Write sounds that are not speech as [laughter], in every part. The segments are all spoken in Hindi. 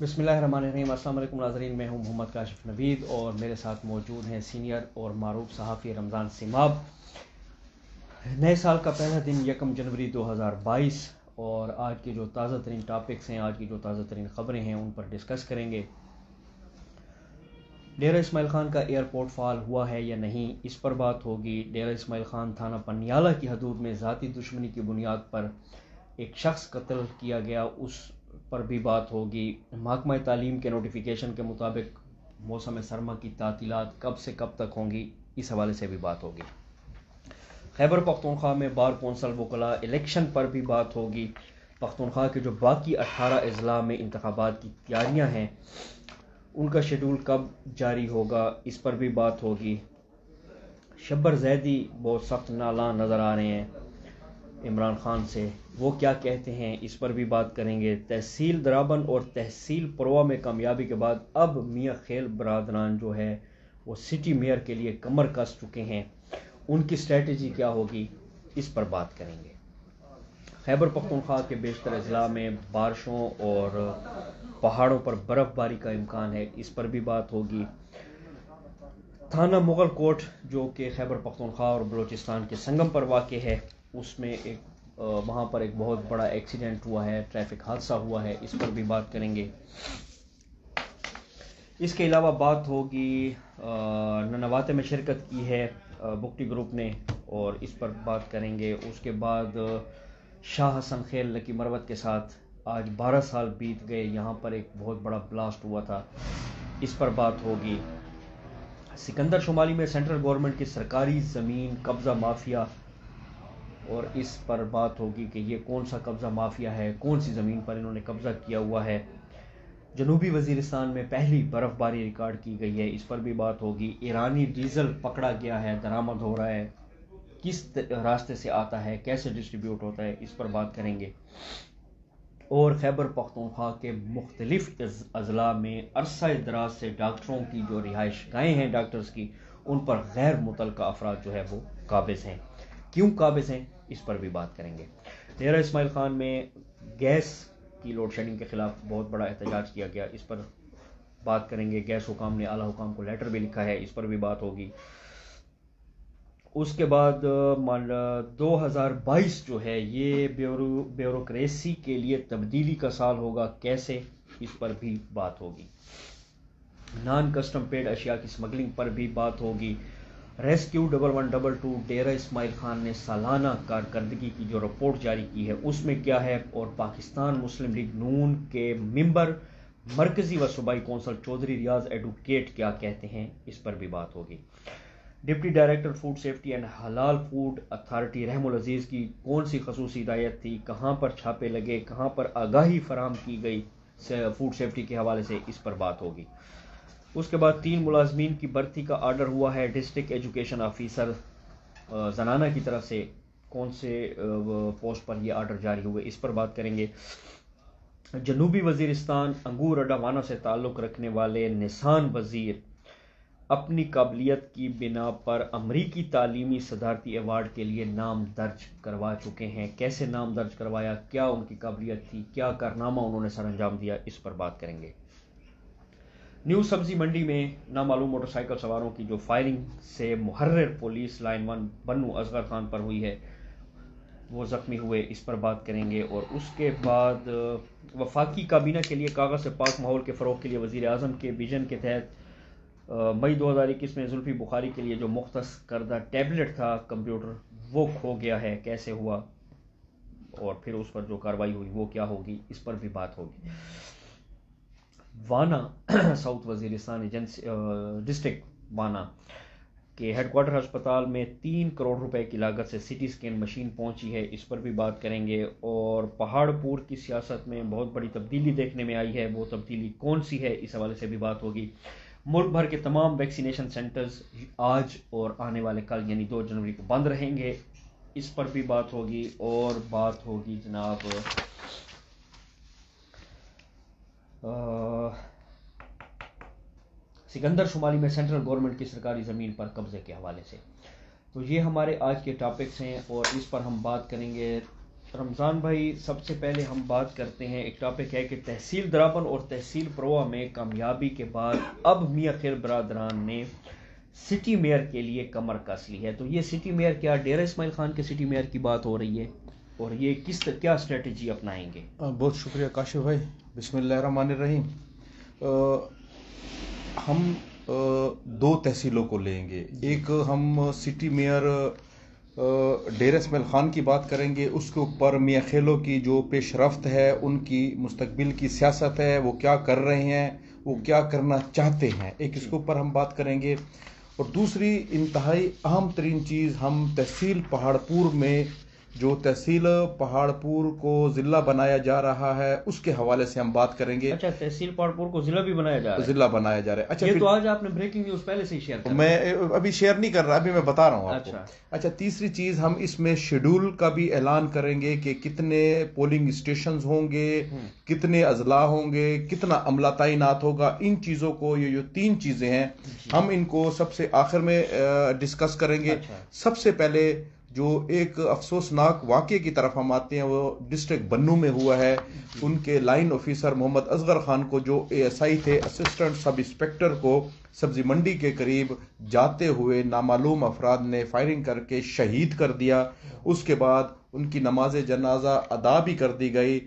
बसमिलीम नाजरीन मैं हूँ मोहम्मद काशिफ नवीद और मेरे साथ मौजूद हैं सीनियर और मरूफ सहाफ़ी रमज़ान सिमाब नए साल का पहला दिन यकम जनवरी 2022 और आज के जो ताज़ा तरीन टॉपिक्स हैं आज की जो ताज़ा तरीन ख़बरें हैं उन पर डिस्कस करेंगे डेरा इसमाइल खान का एयरपोर्ट फाल हुआ है या नहीं इस पर बात होगी डेरा इसमाइल खान थाना पनियाला की हदूद में ज़ाती दुश्मनी की बुनियाद पर एक शख्स कत्ल किया गया उस पर भी बात होगी महकमा तालीम के नोटिफिकेशन के मुताबिक मौसम सरमा की तातीलत कब से कब तक होंगी इस हवाले से भी बात होगी खैबर पख्तनख्वा में बार कौंसल वकला इलेक्शन पर भी बात होगी पख्तनख्वा के जो बाकी अट्ठारह अजला में इंतबात की तैयारियाँ हैं उनका शेड्यूल कब जारी होगा इस पर भी बात होगी शब्बर जैदी बहुत सख्त नाला नज़र आ रहे हैं इमरान खान से वो क्या कहते हैं इस पर भी बात करेंगे तहसील दराबन और तहसील परवा में कामयाबी के बाद अब मियाँ खेल बरदरान जो है वो सिटी मेयर के लिए कमर कस चुके हैं उनकी स्ट्रेटजी क्या होगी इस पर बात करेंगे खैबर पख्तनख्वा के बेशतर अजला में बारिशों और पहाड़ों पर बर्फ़बारी का इम्कान है इस पर भी बात होगी थाना मुगल कोट जो कि खैबर पख्तनख्वा और बलूचिस्तान के संगम पर वाक़ है उसमें एक वहाँ पर एक बहुत बड़ा एक्सीडेंट हुआ है ट्रैफिक हादसा हुआ है इस पर भी बात करेंगे इसके अलावा बात होगी ननवाते में शिरकत की है बुकटी ग्रुप ने और इस पर बात करेंगे उसके बाद शाह हसन खेल लकी मरवत के साथ आज 12 साल बीत गए यहाँ पर एक बहुत बड़ा ब्लास्ट हुआ था इस पर बात होगी सिकंदर शुमाली में सेंट्रल गवर्नमेंट की सरकारी ज़मीन कब्ज़ा माफिया और इस पर बात होगी कि ये कौन सा कब्ज़ा माफिया है कौन सी ज़मीन पर इन्होंने कब्ज़ा किया हुआ है जनूबी वजीरस्तान में पहली बर्फ़बारी रिकॉर्ड की गई है इस पर भी बात होगी ईरानी डीज़ल पकड़ा गया है दरामद हो रहा है किस रास्ते से आता है कैसे डिस्ट्रीब्यूट होता है इस पर बात करेंगे और खैबर पख्तूनख्वा के मुख्तलिफ अजला में अरसा दराज से डॉक्टरों की जो रिहाइश गाहें हैं डॉक्टर्स की उन पर गैर मुतल अफराद जो है वो काबिज हैं क्यों काबिज हैं इस पर भी बात करेंगे देहरा इसमाइल खान में गैस की लोड शेडिंग के ख़िलाफ़ बहुत बड़ा एहतजाज किया गया इस पर बात करेंगे गैस हुकाम ने आला हुकाम को लेटर भी लिखा है इस पर भी बात होगी उसके बाद मान 2022 जो है ये ब्यूरो ब्यूरोक्रेसी के लिए तब्दीली का साल होगा कैसे इस पर भी बात होगी नॉन कस्टम पेड अशिया की स्मगलिंग पर भी बात होगी rescue double one double two Dera Ismail Khan ने सालाना कारकर्दगी की जो रिपोर्ट जारी की है उसमें क्या है और पाकिस्तान मुस्लिम लीग नून के मेंबर मरकजी व सूबाई कौंसल चौधरी रियाज एडवोकेट क्या कहते हैं इस पर भी बात होगी deputy director food safety and हलाल फूड अथॉरिटी रहमुल अजीज़ की कौन सी खसूस हिदायत थी कहाँ पर छापे लगे कहाँ पर आगाही फराम की गई फूड सेफ्टी के हवाले से इस पर बात होगी उसके बाद तीन मुलाजमीन की भर्ती का आर्डर हुआ है डिस्ट्रिक्ट एजुकेशन ऑफिसर जनाना की तरफ से कौन से पोस्ट पर यह आर्डर जारी हुए इस पर बात करेंगे जनूबी वजीरस्तान अंगूर अडावाना से ताल्लुक़ रखने वाले निसान वज़ीर अपनी काबिलियत की बिना पर अमरीकी तालीमी सदारती अवार्ड के लिए नाम दर्ज करवा चुके हैं कैसे नाम दर्ज करवाया क्या उनकी काबिलियत थी क्या कारनामा उन्होंने सर अंजाम दिया इस पर बात करेंगे न्यू सब्जी मंडी में नामालूम मोटरसाइकिल सवारों की जो फायरिंग से मुहर्र police line one Bannu Asghar Khan पर हुई है वो ज़ख्मी हुए इस पर बात करेंगे और उसके बाद वफाकी काबीना के लिए कागज़ से पाक माहौल के फ़रोग के लिए वज़ी अजम के विजन के तहत मई 2021 में जुल्फ़ी बुखारी के लिए जो मुख्त करदा टैबलेट था कंप्यूटर वो खो गया है कैसे हुआ और फिर उस पर जो कार्रवाई हुई वो क्या होगी इस पर भी बात होगी वाना [clears throat] साउथ वजीरिस्तान एजेंसी डिस्ट्रिक्ट वाना के हेडक्वार्टर अस्पताल में तीन करोड़ रुपए की लागत से सिटी स्कैन मशीन पहुंची है इस पर भी बात करेंगे और पहाड़पुर की सियासत में बहुत बड़ी तब्दीली देखने में आई है वो तब्दीली कौन सी है इस हवाले से भी बात होगी मुल्क भर के तमाम वैक्सीनेशन सेंटर्स आज और आने वाले कल यानी दो जनवरी को बंद रहेंगे इस पर भी बात होगी और बात होगी जनाब सिकंदर शुमाली में सेंट्रल गवर्नमेंट की सरकारी ज़मीन पर कब्ज़े के हवाले से तो ये हमारे आज के टॉपिक्स हैं और इस पर हम बात करेंगे रमज़ान भाई सबसे पहले हम बात करते हैं एक टॉपिक है कि तहसील दरापन और तहसील प्रवा में कामयाबी के बाद अब मियाँ खेर बरदरान ने सिटी मेयर के लिए कमर कस ली है तो ये सिटी मेयर क्या डेरा इसमाइल खान के सिटी मेयर की बात हो रही है और ये किस क्या स्ट्रेटजी अपनाएंगे बहुत शुक्रिया काशिफ भाई बिसमीम हम दो तहसीलों को लेंगे एक हम सिटी मेयर डेर इसमेल ख़ान की बात करेंगे उसके ऊपर मियाँ खेलों की जो पेशरफ्त रफ्त है उनकी मुस्तबिल की सियासत है वो क्या कर रहे हैं वो क्या करना चाहते हैं एक इसके ऊपर हम बात करेंगे और दूसरी इंतहाई अहम तरीन चीज़ हम तहसील पहाड़पुर में जो तहसील पहाड़पुर को जिला बनाया जा रहा है उसके हवाले से हम बात करेंगे अच्छा तहसील पहाड़पुर को जिला भी बनाया जा रहा है जिला बनाया जा रहा है अच्छा ये तो आज आपने ब्रेकिंग न्यूज पहले से ही शेयर मैं अभी शेयर नहीं कर रहा अभी मैं बता रहा हूँ अच्छा अच्छा तीसरी चीज हम इसमें शेड्यूल का भी ऐलान करेंगे कि कितने पोलिंग स्टेशन होंगे हम्म। कितने अजला होंगे कितना अमला तैनात होगा इन चीजों को ये जो तीन चीजें हैं हम इनको सबसे आखिर में डिस्कस करेंगे अच्छा। सबसे पहले जो एक अफसोसनाक वाक्य की तरफ हम आते हैं वो डिस्ट्रिक्ट बन्नू में हुआ है उनके लाइन ऑफिसर मोहम्मद असगर ख़ान को जो एएसआई थे असिस्टेंट सब इंस्पेक्टर को सब्जी मंडी के करीब जाते हुए नामालूम अफराद ने फायरिंग करके शहीद कर दिया उसके बाद उनकी नमाज जनाजा अदा भी कर दी गई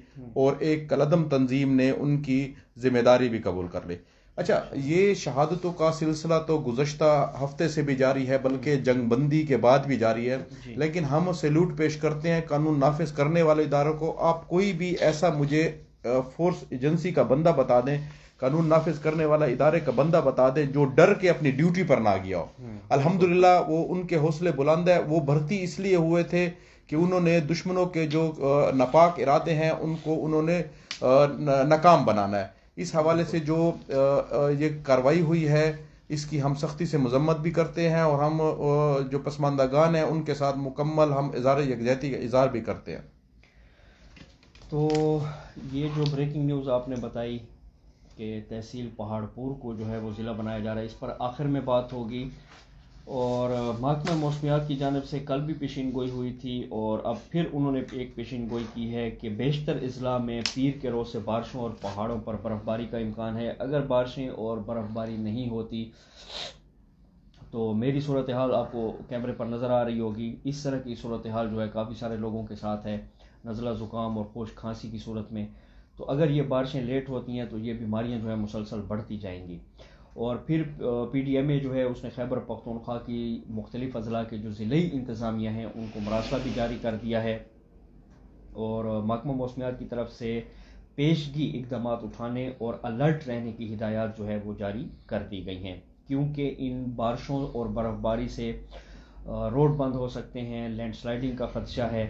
और एक कलदम तंजीम ने उनकी ज़िम्मेदारी भी कबूल कर ली अच्छा ये शहादतों का सिलसिला तो गुजशत हफ्ते से भी जारी है बल्कि जंग बंदी के बाद भी जारी है लेकिन हम सैल्यूट पेश करते हैं कानून नाफिज करने वाले इदारों को आप कोई भी ऐसा मुझे फोर्स एजेंसी का बंदा बता दें कानून नाफिज करने वाला इदारे का बंदा बता दें जो डर के अपनी ड्यूटी पर ना गया हो हम्म। अलहमदुल्ला वो उनके हौसले बुलंद है वो भर्ती इसलिए हुए थे कि उन्होंने दुश्मनों के जो नापाक इरादे हैं उनको उन्होंने नाकाम बनाना है इस हवाले से जो ये कार्रवाई हुई है इसकी हम सख्ती से मजम्मत भी करते हैं और हम जो पसमानदागान हैं उनके साथ मुकम्मल हम इजार यकजहती का इजहार भी करते हैं तो ये जो ब्रेकिंग न्यूज़ आपने बताई कि तहसील पहाड़पुर को जो है वो ज़िला बनाया जा रहा है इस पर आखिर में बात होगी और महकमा मौसमियात की जानब से कल भी पेशीन गोई हुई थी और अब फिर उन्होंने एक पेशीन गोई की है कि बेशतर अजला में पीर के रोज़ से बारिशों और पहाड़ों पर बर्फ़बारी का इम्कान है अगर बारिशें और बर्फ़बारी नहीं होती तो मेरी सूरत हाल आपको कैमरे पर नज़र आ रही होगी इस तरह की सूरत हाल जो है काफ़ी सारे लोगों के साथ है नज़ला ज़ुकाम और खोश खांसी की सूरत में तो अगर ये बारिशें लेट होती हैं तो ये बीमारियाँ जो है मुसलसल बढ़ती जाएंगी और फिर पी डी एम ए जो है उसने खैबर पख्तनख्वा की मुख्तलिफ अजला के जो ज़िली इंतज़ामिया हैं उनको मुरासला भी जारी कर दिया है और महकमा मौसमियात की तरफ से पेशगी इकदाम उठाने और अलर्ट रहने की हिदायत जो है वो जारी कर दी गई हैं क्योंकि इन बारिशों और बर्फ़बारी से रोड बंद हो सकते हैं लैंड स्लाइडिंग का ख़दशा है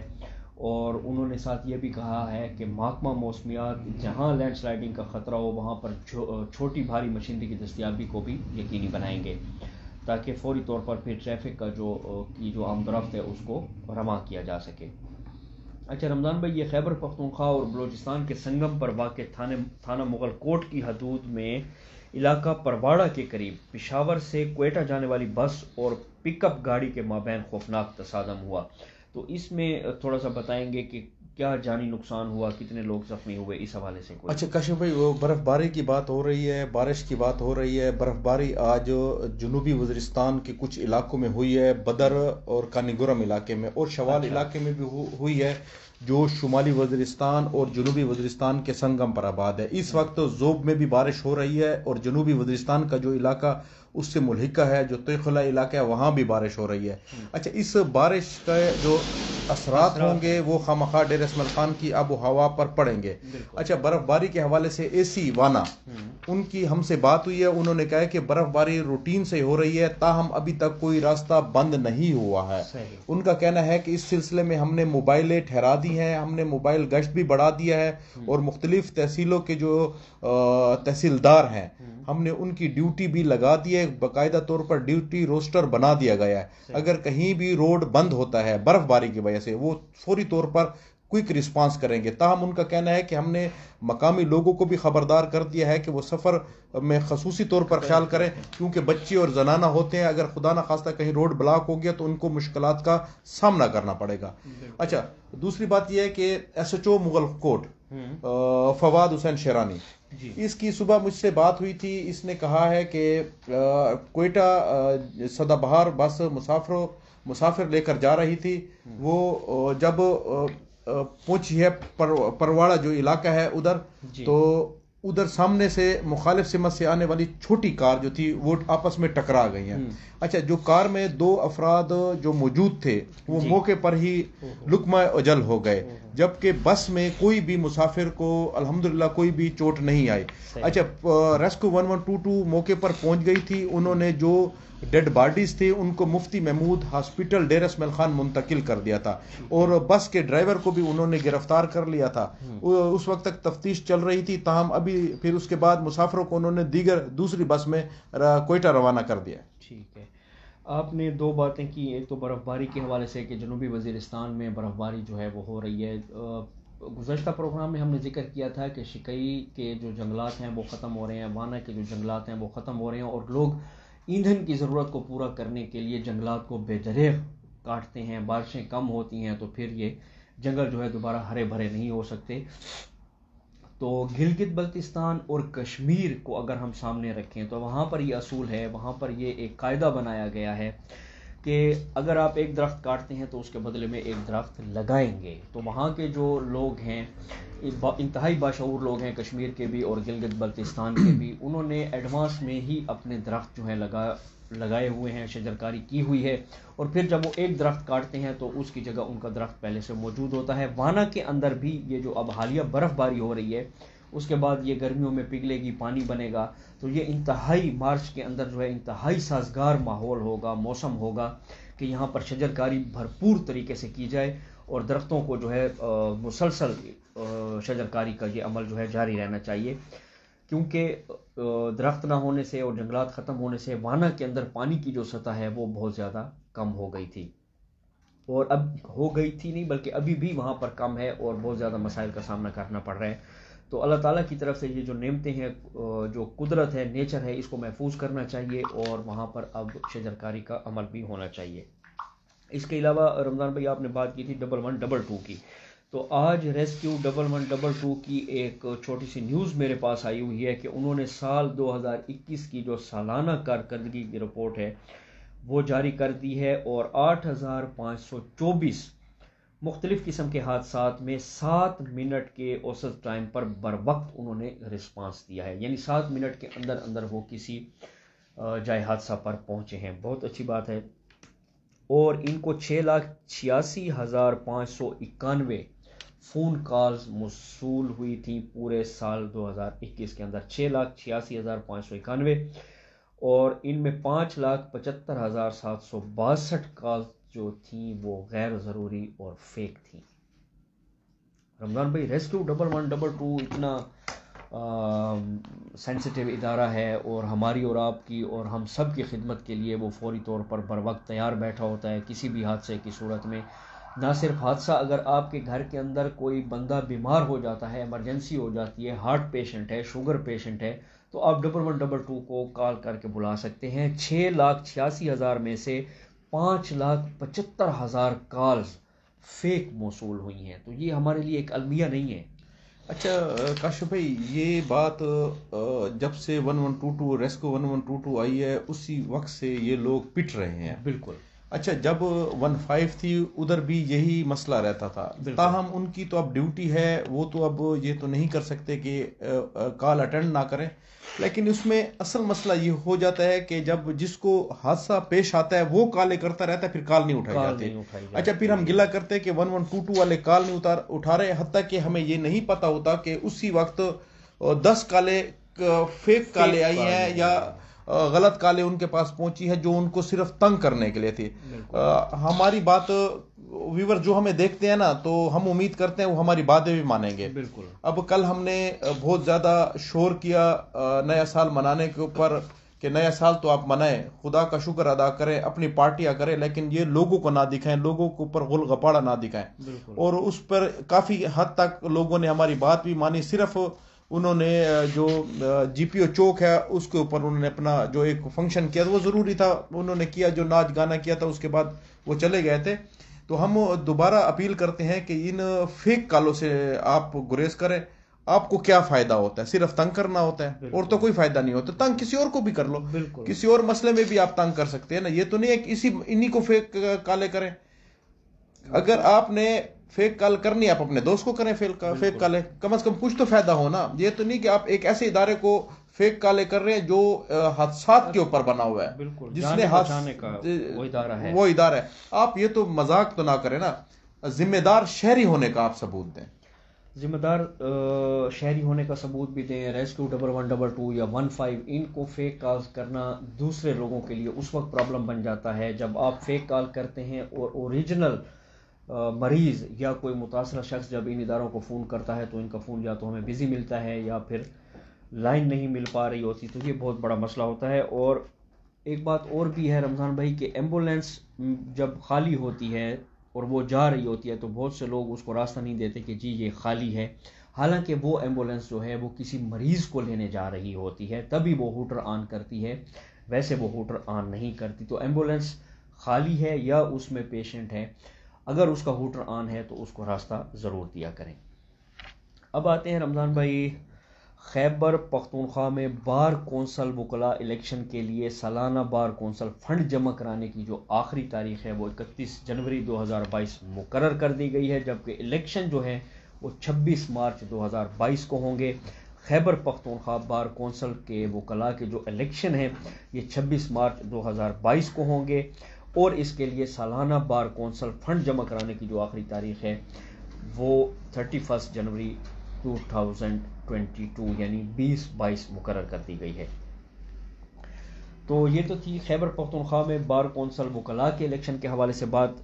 और उन्होंने साथ ये भी कहा है कि महकमा मौसमियात जहाँ लैंड स्लाइडिंग का ख़तरा हो वहाँ पर छोटी छोटी भारी मशीनरी की दस्तियाबी को भी यकीनी बनाएंगे ताकि फौरी तौर पर फिर ट्रैफिक का जो की जो आमदरफ्त है उसको रवा किया जा सके अच्छा रमज़ान भाई ये खैबर पख्तूनख्वा और बलोचिस्तान के संगम पर वाक़ थाने थाना मुगल कोट की हदूद में इलाका परवाड़ा के करीब पिशावर से कोयटा जाने वाली बस और पिकअप गाड़ी के माबे खौफनाक तसादम हुआ तो इसमें थोड़ा सा बताएंगे कि क्या जानी नुकसान हुआ कितने लोग जख्मी हुए इस हवाले से कोई अच्छा कश्यप भाई वो बर्फ़बारी की बात हो रही है बारिश की बात हो रही है बर्फ़बारी आज जनूबी वजरिस्तान के कुछ इलाकों में हुई है बदर और कानीगुरम इलाके में और शवाल अच्छा। इलाके में भी हुई है जो शुमाली वजरिस्तान और जनूबी वजरिस्तान के संगम पर आबाद है इस हम्म। वक्त तो जोब में भी बारिश हो रही है और जनूबी वजरिस्तान का जो इलाका उससे मुलहिका है जो तयखला इलाका है वहाँ भी बारिश हो रही है हम्म। अच्छा इस बारिश का जो असरात होंगे वो खाम खा डेर इसमल खान की आबो हवा पर पड़ेंगे अच्छा बर्फ़बारी के हवाले से ए सी वाना हम्म। उनकी हमसे बात हुई है उन्होंने कहा कि बर्फ़बारी रूटीन से हो रही है ताहम अभी तक कोई रास्ता बंद नहीं हुआ है उनका कहना है कि इस सिलसिले में हमने मोबाइलें ठहरा दी हैं हमने मोबाइल गश्त भी बढ़ा दिया है हम्म। और मुख्तलिफ तहसीलों के जो तहसीलदार हैं हमने उनकी ड्यूटी भी लगा दी है बाकायदा तौर पर ड्यूटी रोस्टर बना दिया गया है अगर कहीं भी रोड बंद होता है बर्फबारी की वजह से वो फौरी तौर पर क्विक रिस्पांस करेंगे ताहम उनका कहना है कि हमने मकामी लोगों को भी खबरदार कर दिया है कि वो सफ़र में खसूसी तौर पर ख्याल करें क्योंकि बच्चे और जनाना होते हैं अगर खुदा न खास्ता कहीं रोड ब्लॉक हो गया तो उनको मुश्किल का सामना करना पड़ेगा अच्छा दूसरी बात यह है कि S H O Mughal Kot हम्म। फवाद हुसैन शेरानी इसकी सुबह मुझसे बात हुई थी इसने कहा है कि कोयटा सदाबहार बस मुसाफरों मुसाफिर लेकर जा रही थी हम्म। वो जब पहुंची है पर, परवाड़ा जो इलाका है उधर तो उधर सामने से मुखालिफ सिमत से आने वाली छोटी कार जो थी वो आपस में टकरा गई है हम्म। अच्छा जो कार में दो अफराद जो मौजूद थे वो मौके पर ही लुकमा उजल हो गए जबकि बस में कोई भी मुसाफिर को अल्हम्दुलिल्लाह कोई भी चोट नहीं आई अच्छा rescue one one two two मौके पर पहुंच गई थी उन्होंने जो डेड बॉडीज थे उनको मुफ्ती महमूद हॉस्पिटल डेरस असमल खान मुंतकिल कर दिया था और बस के ड्राइवर को भी उन्होंने गिरफ्तार कर लिया था उस वक्त तक तफ्तीश चल रही थी तहम अभी फिर उसके बाद मुसाफरों को उन्होंने दीगर दूसरी बस में कोयटा रवाना कर दिया ठीक है आपने दो बातें की एक तो बर्फ़बारी के हवाले से कि जनूबी वजीरस्तान में बर्फ़बारी जो है वो हो रही है गुजशत प्रोग्राम में हमने जिक्र किया था कि शिकई के जो जंगलात हैं वो ख़त्म हो रहे हैं वाना के जो जंगलात हैं वो ख़त्म हो रहे हैं और लोग ईंधन की ज़रूरत को पूरा करने के लिए जंगलात को बेदरेग काटते हैं बारिशें कम होती हैं तो फिर ये जंगल जो है दोबारा हरे भरे नहीं हो सकते तो गिलगित बल्तिस्तान और कश्मीर को अगर हम सामने रखें तो वहाँ पर ये असूल है वहाँ पर ये एक कायदा बनाया गया है कि अगर आप एक दरख्त काटते हैं तो उसके बदले में एक दरख्त लगाएंगे तो वहाँ के जो लोग हैं इंतहाई बाशूर लोग हैं कश्मीर के भी और गिलगित बल्तिस्तान के भी उन्होंने एडवांस में ही अपने दरख्त जो हैं लगा लगाए हुए हैं शजरकारी की हुई है और फिर जब वो एक दरख्त काटते हैं तो उसकी जगह उनका दरख्त पहले से मौजूद होता है वाना के अंदर भी ये जो अब हालिया बर्फ़बारी हो रही है उसके बाद ये गर्मियों में पिघलेगी पानी बनेगा तो ये इंतहाई मार्च के अंदर जो है इंतहाई साजगार माहौल होगा मौसम होगा कि यहाँ पर शजरकारी भरपूर तरीके से की जाए और दरख्तों को जो है मुसलसल शजरकारी का ये अमल जो है जारी रहना चाहिए क्योंकि दरख्त ना होने से और जंगलात ख़त्म होने से वाना के अंदर पानी की जो सतह है वो बहुत ज़्यादा कम हो गई थी और अब हो गई थी नहीं बल्कि अभी भी वहाँ पर कम है और बहुत ज़्यादा मसाइल का सामना करना पड़ रहा है तो अल्लाह ताला की तरफ से ये जो नेमते हैं जो कुदरत है नेचर है इसको महफूज करना चाहिए और वहाँ पर अब शजरकारी का अमल भी होना चाहिए इसके अलावा रमज़ान भाई आपने बात की थी डबल वन डबल टू की तो आज rescue double one double two की एक छोटी सी न्यूज़ मेरे पास आई हुई है कि उन्होंने साल 2021 की जो सालाना कारकर्दगी की रिपोर्ट है वो जारी कर दी है और चौबीस मुख्तलिफ़ किस्म के हादसा में सात मिनट के औसत टाइम पर बर वक्त उन्होंने रिस्पांस दिया है यानी सात मिनट के अंदर अंदर वो किसी जाए हादसा पर पहुँचे हैं बहुत अच्छी बात है और इनको छः लाख छियासी हज़ार पाँच सौ इक्यानवे फ़ोन कॉल्स मसूल हुई थी पूरे साल 2021 के अंदर छः लाख छियासी हज़ार पाँच सौ इक्यानवे और इनमें पाँच लाख पचहत्तर हज़ार सात सौ बासठ कॉल्स जो थी वो गैर ज़रूरी और फेक थी रमज़ान भाई rescue double one double two इतना सेंसिटिव इदारा है और हमारी और आपकी और हम सब की खिदमत के लिए वो फौरी तौर पर बर वक्त तैयार बैठा होता है किसी भी हादसे की सूरत में ना सिर्फ हादसा अगर आपके घर के अंदर कोई बंदा बीमार हो जाता है एमरजेंसी हो जाती है हार्ट पेशेंट है शुगर पेशेंट है तो आप डबल वन डबल टू को कॉल करके बुला सकते हैं छः लाख छियासी हज़ार में से पाँच लाख पचहत्तर हज़ार कॉल्स फेक मौसू हुई हैं तो ये हमारे लिए एक अलमिया नहीं है अच्छा काश्य भाई ये बात जब से one one two two rescue one one two two आई है उसी वक्त से ये लोग पिट रहे हैं बिल्कुल अच्छा जब वन फाइव थी उधर भी यही मसला रहता था ताहम उनकी तो अब ड्यूटी है वो तो अब ये तो नहीं कर सकते कि कॉल अटेंड ना करें लेकिन उसमें असल मसला ये हो जाता है कि जब जिसको हादसा पेश आता है वो काले करता रहता है फिर काल नहीं उठाई जाती अच्छा फिर हम गिला करते हैं कि वन वन टू टू वाले काल नहीं उतार उठा रहे हत्या कि हमें ये नहीं पता होता कि उसी वक्त दस काले फेक काले आई हैं या गलत काले उनके पास पहुंची है जो उनको सिर्फ तंग करने के लिए थी हमारी बात व्यूवर जो हमें देखते हैं ना तो हम उम्मीद करते हैं वो हमारी बातें भी मानेंगे बिल्कुल अब कल हमने बहुत ज़्यादा शोर किया नया साल मनाने के ऊपर कि नया साल तो आप मनाएं खुदा का शुक्र अदा करें अपनी पार्टियां करें लेकिन ये लोगों को ना दिखाएं लोगों के ऊपर गुल गपाड़ा ना दिखाएं और उस पर काफ़ी हद तक लोगों ने हमारी बात भी मानी सिर्फ उन्होंने जो जीपीओ चौक है उसके ऊपर उन्होंने अपना जो एक फंक्शन किया था वो ज़रूरी था उन्होंने किया जो नाच गाना किया था उसके बाद वो चले गए थे तो हम दोबारा अपील करते हैं कि इन फेक कालों से आप गुरेज करें आपको क्या फायदा होता है सिर्फ तंग करना होता है और तो कोई फायदा नहीं होता तंग किसी और को भी कर लो किसी और मसले में भी आप तंग कर सकते हैं ना ये तो नहीं है इसी इन्हीं को फेक काले करें अगर आपने फेक कॉल करनी आप अपने दोस्त को करें फेल फेक कॉल कम अज कम कुछ तो फायदा हो ना ये तो नहीं कि आप एक ऐसे इदारे को फेक काले कर रहे हैं जो हादसा के ऊपर बना हुआ है बिल्कुल जिसने वो इदारा है वो इदारा है आप ये तो मजाक तो ना करें ना जिम्मेदार शहरी होने का आप सबूत दें जिम्मेदार शहरी होने का सबूत भी दें rescue double one double two या वन फाइव इनको फेक कॉल करना दूसरे लोगों के लिए उस वक्त प्रॉब्लम बन जाता है जब आप फेक कॉल करते हैं और ओरिजिनल और मरीज़ या कोई मुतासर शख्स जब इन इदारों को फ़ोन करता है तो इनका फ़ोन या तो हमें बिज़ी मिलता है या फिर लाइन नहीं मिल पा रही होती तो ये बहुत बड़ा मसला होता है और एक बात और भी है रमज़ान भाई कि एम्बुलेंस जब खाली होती है और वो जा रही होती है तो बहुत से लोग उसको रास्ता नहीं देते कि जी ये खाली है हालांकि वो एम्बुलेंस जो है वो किसी मरीज़ को लेने जा रही होती है तभी वो हूटर ऑन करती है वैसे वो हूटर ऑन नहीं करती तो एम्बुलेंस खाली है या उसमें पेशेंट है अगर उसका होटर ऑन है तो उसको रास्ता ज़रूर दिया करें अब आते हैं रमज़ान भाई खैबर पख्तूनख्वा में बार कौंसल वकला इलेक्शन के लिए सालाना बार कौंसल फंड जमा कराने की जो आखिरी तारीख है वो इकतीस जनवरी 2022 मुकर कर दी गई है जबकि इलेक्शन जो है वो 26 मार्च 2022 को होंगे खैबर पख्तूनख्वा बार कौंसल के वकला के जो इलेक्शन हैं ये 26 मार्च 2022 को होंगे और इसके लिए सालाना बार कौंसल फंड जमा कराने की जो आखिरी तारीख है वो थर्टी फर्स्ट जनवरी 2022 यानी 20 बाईस मुकर कर दी गई है तो ये तो थी खैबर पख्तनख्वा में बार कौंसल वकला के इलेक्शन के हवाले से बात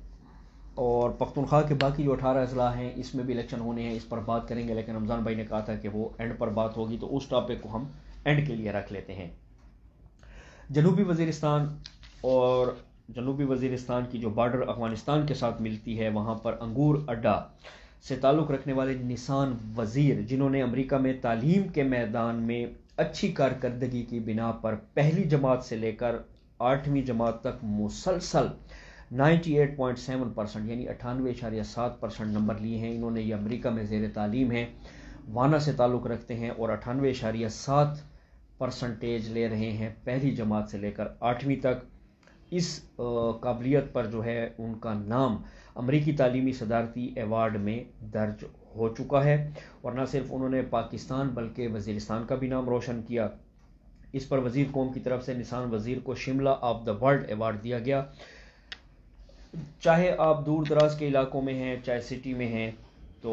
और पख्तनख्वा के बाकी जो अठारह अजला हैं इसमें भी इलेक्शन होने हैं इस पर बात करेंगे लेकिन रमज़ान भाई ने कहा था कि वो एंड पर बात होगी तो उस टॉपिक को हम एंड के लिए रख लेते हैं जनूबी वजीरस्तान और जनूबी वजीरस्तान की जो बॉर्डर अफगानिस्तान के साथ मिलती है वहाँ पर अंगूर अड्डा से ताल्लुक़ रखने वाले निशान वज़ीर जिन्होंने अमरीका में तालीम के मैदान में अच्छी कारकर्दगी की बिना पर पहली जमात से लेकर आठवीं जमात तक मुसलसल 98.7 परसेंट यानी अठानवे इशारिया सात परसेंट नंबर लिए हैं इन्होंने ये अमरीका में जेर तालीम है वाना से ताल्लुक़ रखते हैं और अठानवे इशारिया सात परसेंटेज ले रहे हैं पहली जमात से लेकर आठवीं तक इस काबिलियत पर जो है उनका नाम अमरीकी तालीमी सदारती एवार्ड में दर्ज हो चुका है और न सिर्फ उन्होंने पाकिस्तान बल्कि वजीरस्तान का भी नाम रोशन किया इस पर वजीर कौम की तरफ से निशान वजीर को Shimla of the world award दिया गया चाहे आप दूर दराज के इलाकों में हैं चाहे सिटी में हैं तो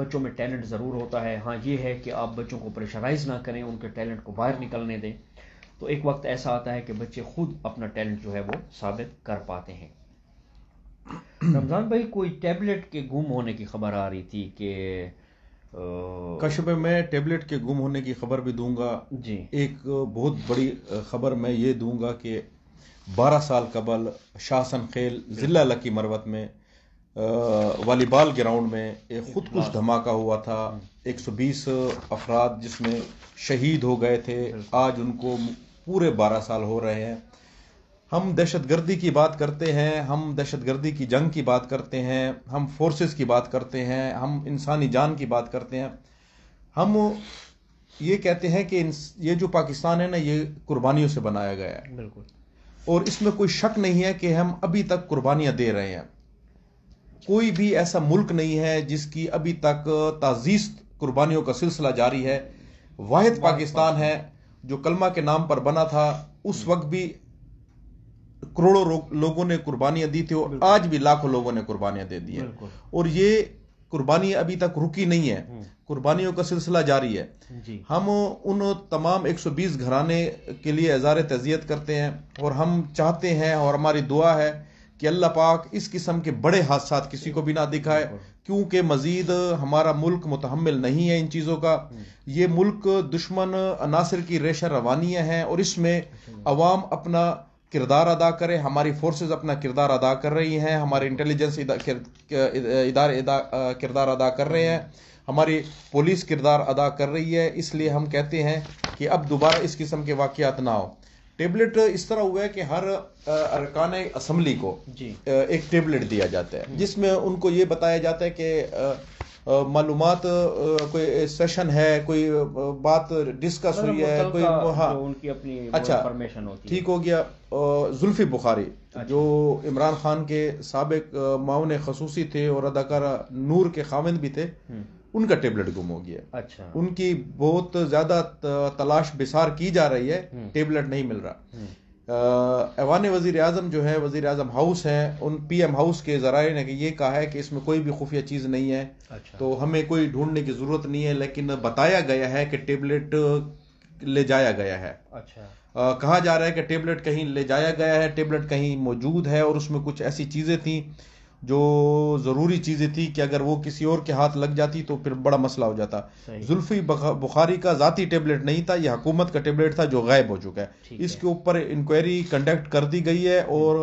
बच्चों में टैलेंट ज़रूर होता है हाँ ये है कि आप बच्चों को प्रेशराइज़ ना करें उनके टैलेंट को बाहर निकलने दें तो एक वक्त ऐसा आता है कि बच्चे खुद अपना टैलेंट जो है वो साबित कर पाते हैं रमज़ान भाई कोई टैबलेट के गुम होने की खबर आ रही थी कि कशबे में टैबलेट के गुम होने की खबर भी दूंगा जी एक बहुत बड़ी खबर मैं ये दूंगा कि 12 साल कबल शासन खेल ज़िला लकी मरवत में वॉलीबॉल ग्राउंड में एक खुदकुश हाँ। धमाका हुआ था 120 अफराद जिसमें शहीद हो गए थे आज उनको पूरे 12 साल हो रहे हैं हम दहशतगर्दी की बात करते हैं हम दहशतगर्दी की जंग की बात करते हैं हम फोर्सेस की बात करते हैं हम इंसानी जान की बात करते हैं हम ये कहते हैं कि ये जो पाकिस्तान है ना ये कुर्बानियों से बनाया गया है बिल्कुल और इसमें कोई शक नहीं है कि हम अभी तक कुर्बानियां दे रहे हैं कोई भी ऐसा मुल्क नहीं है जिसकी अभी तक ताजीज कुर्बानियों का सिलसिला जारी है वाहिद पाकिस्तान है जो कलमा के नाम पर बना था उस हम्म। वक्त भी करोड़ों लोगों ने कुर्बानियां दी थी और आज भी लाखों लोगों ने कुर्बानियां दे दी है और ये कुर्बानी अभी तक रुकी नहीं है हम्म। कुर्बानियों का सिलसिला जारी है हम उन तमाम 120 घराने के लिए एजार तजियत करते हैं और हम चाहते हैं और हमारी दुआ है कि अल्लाह पाक इस किस्म के बड़े हादसा किसी को भी ना दिखाए क्योंकि मज़ीद हमारा मुल्क मुतहमल नहीं है इन चीज़ों का हम्म। ये मुल्क दुश्मन अनासर की रेशा रवानियाँ हैं और इसमें अच्छा। अवाम अपना किरदार अदा करे हमारी फोर्स अपना किरदार अदा कर रही हैं हमारे इंटेलिजेंस इदारे किरदार अदा कर रहे हैं हमारी पुलिस किरदार अदा कर रही है इसलिए हम कहते हैं कि अब दोबारा इस किस्म के वाक़ ना हो टेबलेट इस तरह हुआ है कि हर अरकान असम्बली को एक टेबलेट दिया जाता है हम्म। जिसमें उनको ये बताया जाता है कि मालूम कोई सेशन है कोई बात डिस्कस मतलब हुई है कोई हाँ उनकी अपनी अच्छा ठीक हो गया जुल्फी बुखारी अच्छा। जो इमरान खान के सबक माउन खसूसी थे और अदाकारा नूर के खाविंद भी थे हम्म। उनका टेबलेट गुम हो गया अच्छा उनकी बहुत ज्यादा तलाश बिसार की जा रही है हम्म। टेबलेट नहीं मिल रहा हम्म। ऐवान वजीर आजम जो है वजीर आजम हाउस है उन पी एम हाउस के जराये ने ये कहा है कि इसमें कोई भी खुफिया चीज़ नहीं है अच्छा। तो हमें कोई ढूंढने की ज़रूरत नहीं है लेकिन बताया गया है कि टेबलेट ले जाया गया है अच्छा आ, कहा जा रहा है कि टेबलेट कहीं ले जाया गया है टेबलेट कहीं मौजूद है और उसमें कुछ ऐसी चीज़ें थी जो ज़रूरी चीज़ें थी कि अगर वो किसी और के हाथ लग जाती तो फिर बड़ा मसला हो जाता जुल्फी बुखारी का ज़ाती टेबलेट नहीं था यह हुकूमत का टेबलेट था जो गायब हो चुका है इसके ऊपर इंक्वायरी कंडक्ट कर दी गई है और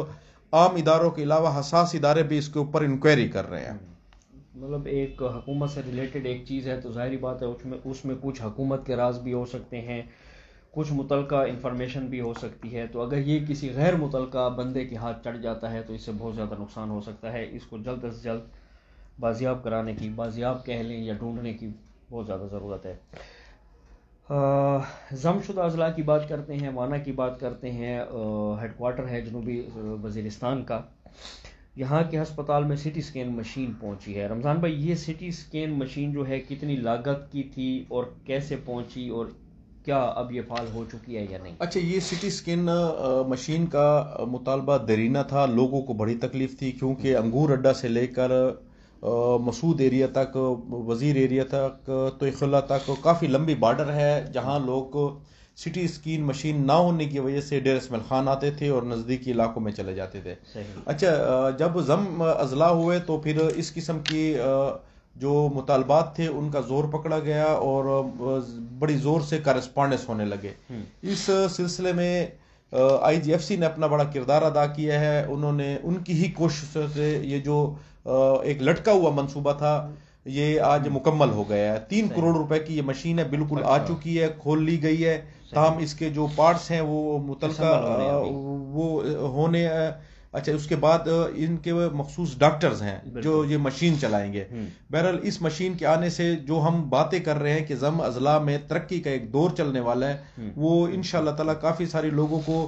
आम इदारों के अलावा हसास इदारे भी इसके ऊपर इंक्वायरी कर रहे हैं मतलब एक हुकूमत से रिलेटेड एक चीज़ है तो जाहिर बात है उसमें उसमें कुछ हुकूमत के राज भी हो सकते हैं कुछ मुतल इंफॉर्मेशन भी हो सकती है तो अगर ये किसी गैर मुतल बंदे के हाथ चढ़ जाता है तो इससे बहुत ज़्यादा नुकसान हो सकता है इसको जल्द अज जल्द बाजियाब कराने की बाजियाब कह लें या ढूंढने की बहुत ज़्यादा ज़रूरत है जमशुदा अजला की बात करते हैं वाना की बात करते हैं हेडकोार्टर है जनूबी वजीरस्तान का यहाँ के हस्पताल में सिटी स्कैन मशीन पहुँची है रमज़ान भाई ये सिटी स्कैन मशीन जो है कितनी लागत की थी और कैसे पहुँची और क्या अब ये फाल हो चुकी है या नहीं अच्छा ये सिटी स्किन मशीन का मुतालबा दरीना था लोगों को बड़ी तकलीफ थी क्योंकि हम्म। अंगूर अड्डा से लेकर मसूद एरिया तक वज़ीर एरिया तक तो खुला तक काफ़ी लंबी बॉर्डर है जहाँ हम्म। लोग सिटी स्कीन मशीन ना होने की वजह से डेर इसमल खान आते थे और नज़दीकी इलाकों में चले जाते थे अच्छा जब जम अजला हुए तो फिर इस किस्म की जो मुतालबात थे उनका जोर पकड़ा गया और बड़ी ज़ोर से कारस्पॉन्डेंस होने लगे हम्म। इस सिलसिले में आईजीएफसी ने अपना बड़ा किरदार अदा किया है उन्होंने उनकी ही कोशिशों से ये जो एक लटका हुआ मंसूबा था ये आज हम्म। मुकम्मल हो गया है तीन करोड़ रुपए की ये मशीन है बिल्कुल आ अच्छा। चुकी है खोल ली गई है तमाम इसके जो पार्ट्स हैं वो मुतल वो होने अच्छा उसके बाद इनके मखसूस डॉक्टर्स हैं जो ये मशीन चलाएंगे हम्म। बहरहाल इस मशीन के आने से जो हम बातें कर रहे हैं कि जम अजला में तरक्की का एक दौर चलने वाला है हम्म। वो इन ताला काफ़ी सारे लोगों को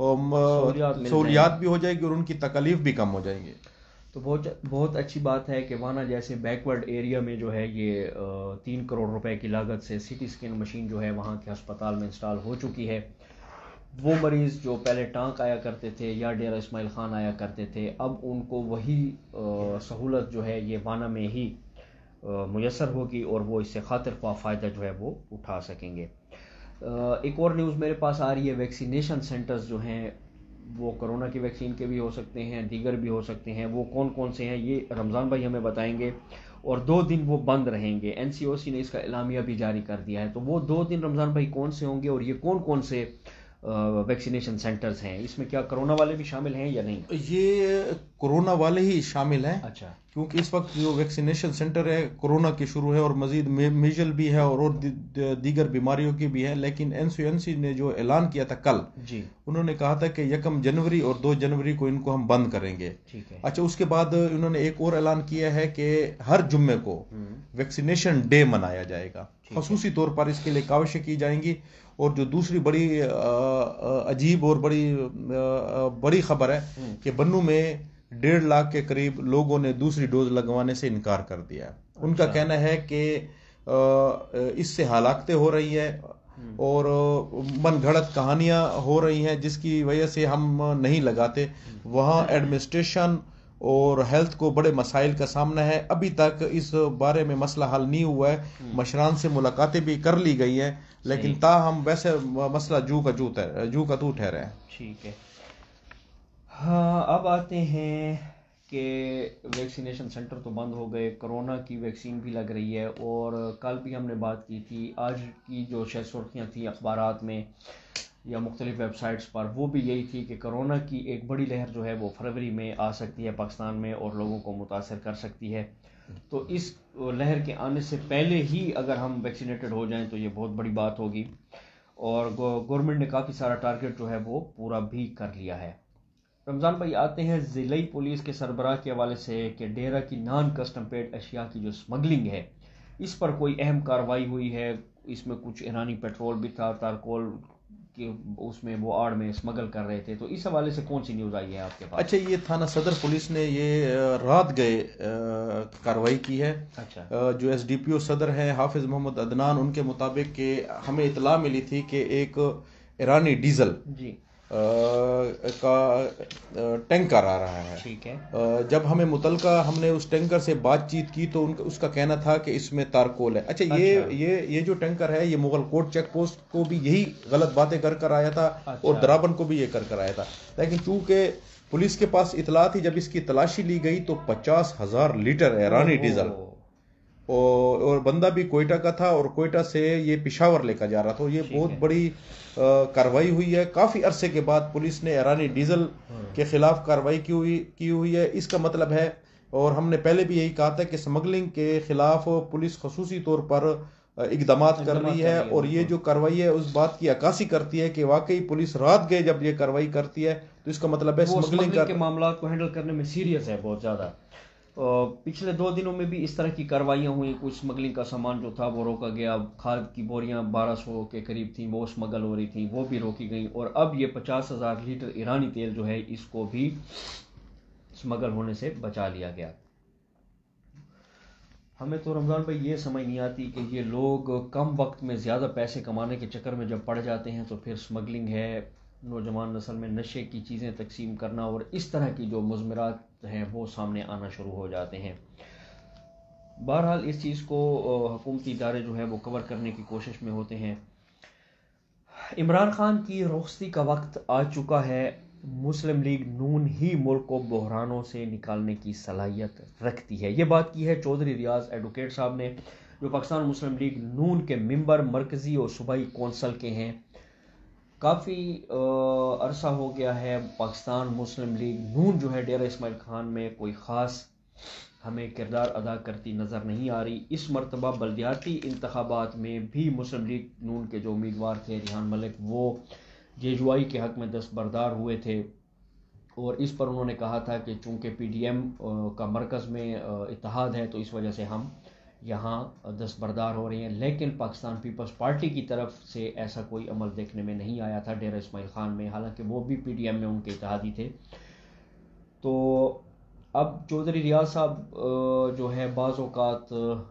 सहूलियात भी हो जाएगी और उनकी तकलीफ भी कम हो जाएंगी तो बहुत बहुत अच्छी बात है कि वाना जैसे बैकवर्ड एरिया में जो है ये तीन करोड़ रुपए की लागत से सिटी स्कैन मशीन जो है वहाँ के अस्पताल में इंस्टॉल हो चुकी है वो मरीज़ जो पहले टांक आया करते थे या डेरा इसमाइल ख़ान आया करते थे अब उनको वही सहूलत जो है ये वाना में ही मैसर होगी और वो इससे खातिर ख्वा फ़ायदा जो है वो उठा सकेंगे एक और न्यूज़ मेरे पास आ रही है वैक्सीनेशन सेंटर्स जो हैं वो कोरोना की वैक्सीन के भी हो सकते हैं दीगर भी हो सकते हैं वो कौन कौन से हैं ये रमज़ान भाई हमें बताएंगे और दो दिन वो बंद रहेंगे एन ने इसका इलामिया भी जारी कर दिया है तो वो दो दिन रमज़ान भाई कौन से होंगे और ये कौन कौन से वैक्सीनेशन सेंटर्स हैं इसमें क्या कोरोना वाले भी शामिल हैं या नहीं ये कोरोना वाले ही शामिल हैं अच्छा क्योंकि इस वक्त जो वैक्सीनेशन सेंटर है कोरोना के शुरू है और मजीद मेजल भी है और और दीगर बीमारियों की भी है लेकिन सी ने जो ऐलान किया था कल जी उन्होंने कहा था कि यकम जनवरी और दो जनवरी को इनको हम बंद करेंगे ठीक है अच्छा उसके बाद उन्होंने एक और ऐलान किया है कि हर जुम्मे को वैक्सीनेशन हम्म। डे मनाया जाएगा खसूसी तौर पर इसके लिए काविशें की जाएंगी और जो दूसरी बड़ी अजीब और बड़ी बड़ी खबर है हम्म। कि बन्नू में डेढ़ लाख के करीब लोगों ने दूसरी डोज लगवाने से इनकार कर दिया अच्छा। उनका कहना है कि इससे हालाकतें हो रही है हम्म। और मन घड़त कहानियाँ हो रही हैं जिसकी वजह से हम नहीं लगाते हम्म। वहाँ एडमिनिस्ट्रेशन और हेल्थ को बड़े मसाइल का सामना है अभी तक इस बारे में मसला हल नहीं हुआ है मशरान से मुलाकातें भी कर ली गई हैं लेकिन ता हम वैसे मसला जू का जू जू का तू ठहरे ठीक है हाँ अब आते हैं कि वैक्सीनेशन सेंटर तो बंद हो गए कोरोना की वैक्सीन भी लग रही है और कल भी हमने बात की थी आज की जो शह सुर्खियाँ थी अखबार में या मुख्तलिफ वेबसाइट्स पर वो भी यही थी कि कोरोना की एक बड़ी लहर जो है वो फरवरी में आ सकती है पाकिस्तान में और लोगों को मुतासर कर सकती है तो इस लहर के आने से पहले ही अगर हम वैक्सीनेटेड हो जाएं तो ये बहुत बड़ी बात होगी और गवर्नमेंट ने काफ़ी सारा टारगेट जो है वो पूरा भी कर लिया है रमज़ान भाई आते हैं ज़िले पुलिस के सरबराह के हवाले से कि डेरा की नॉन कस्टम पेड अशिया की जो स्मगलिंग है इस पर कोई अहम कार्रवाई हुई है इसमें कुछ ईरानी पेट्रोल भी था तारकोल कि उसमें वो आड़ में स्मगल कर रहे थे तो इस हवाले से कौन सी न्यूज़ आई है आपके पास अच्छा ये थाना सदर पुलिस ने ये रात गए कार्रवाई की है अच्छा जो एस डी पी ओ सदर हैं हाफिज़ मोहम्मद अदनान उनके मुताबिक के हमें इतला मिली थी कि एक ईरानी डीजल जी का टैंकर आ रहा है ठीक है जब हमें मुतलका हमने उस टैंकर से बातचीत की तो उनका उसका कहना था कि इसमें तारकोल है अच्छा, अच्छा ये ये ये जो टैंकर है ये मुगल कोट चेक पोस्ट को भी यही गलत बातें कर कर आया था अच्छा। और दराबन को भी ये कर कर आया था लेकिन चूंकि पुलिस के पास इतला थी जब इसकी तलाशी ली गई तो पचास हजार लीटर ईरानी डीजल और, बंदा भी कोयटा का था और कोयटा से ये पिशावर लेकर जा रहा था ये बहुत बड़ी कार्रवाई हुई है काफ़ी अरसे के बाद पुलिस ने ईरानी डीजल हम्म। के खिलाफ कार्रवाई की हुई की हुई है इसका मतलब है और हमने पहले भी यही कहा था कि स्मगलिंग के खिलाफ पुलिस खसूसी तौर पर इकदाम कर रही है और ये जो कार्रवाई है उस बात की अक्सी करती है कि वाकई पुलिस रात गए जब ये कार्रवाई करती है तो इसका मतलब है स्मगलिंग के मामला को हैंडल करने में सीरियस है बहुत ज़्यादा पिछले दो दिनों में भी इस तरह की कार्रवाइयाँ हुई कुछ स्मगलिंग का सामान जो था वो रोका गया खाद की बोरियाँ 1200 के करीब थी वो स्मगल हो रही थी वो भी रोकी गई और अब ये पचास हज़ार लीटर ईरानी तेल जो है इसको भी स्मगल होने से बचा लिया गया हमें तो रमज़ान भाई ये समझ नहीं आती कि ये लोग कम वक्त में ज़्यादा पैसे कमाने के चक्कर में जब पड़ जाते हैं तो फिर स्मगलिंग है नौजवान नस्ल में नशे की चीज़ें तकसीम करना और इस तरह की जो मजमरात हैं वो सामने आना शुरू हो जाते हैं बहरहाल इस चीज़ को हुकूमती इदारे जो है वो कवर करने की कोशिश में होते हैं इमरान खान की रोस्ती का वक्त आ चुका है मुस्लिम लीग नून ही मुल्क को बहरानों से निकालने की सलाहियत रखती है ये बात की है चौधरी रियाज एडवोकेट साहब ने जो पाकिस्तान मुस्लिम लीग नून के मेंबर मरकज़ी और सूबाई कौंसल के हैं काफ़ी अरसा हो गया है पाकिस्तान मुस्लिम लीग नून जो है डेरा इसमाइल खान में कोई ख़ास हमें किरदार अदा करती नज़र नहीं आ रही इस मरतबा बलदियाती इंतबात में भी मुस्लिम लीग नून के जो उम्मीदवार थे रिहान मलिक वो जेजुआई के हक़ में दस्तबरदार हुए थे और इस पर उन्होंने कहा था कि चूँकि पी डी एम का मरकज़ में इतिहाद है तो इस वजह से हम यहाँ दस्तबरदार हो रहे हैं लेकिन पाकिस्तान पीपल्स पार्टी की तरफ से ऐसा कोई अमल देखने में नहीं आया था डेरा इसमाइल ख़ान में हालांकि वो भी पी एम में उनके इतिहादी थे तो अब चौधरी रियाज साहब जो है बाज़ात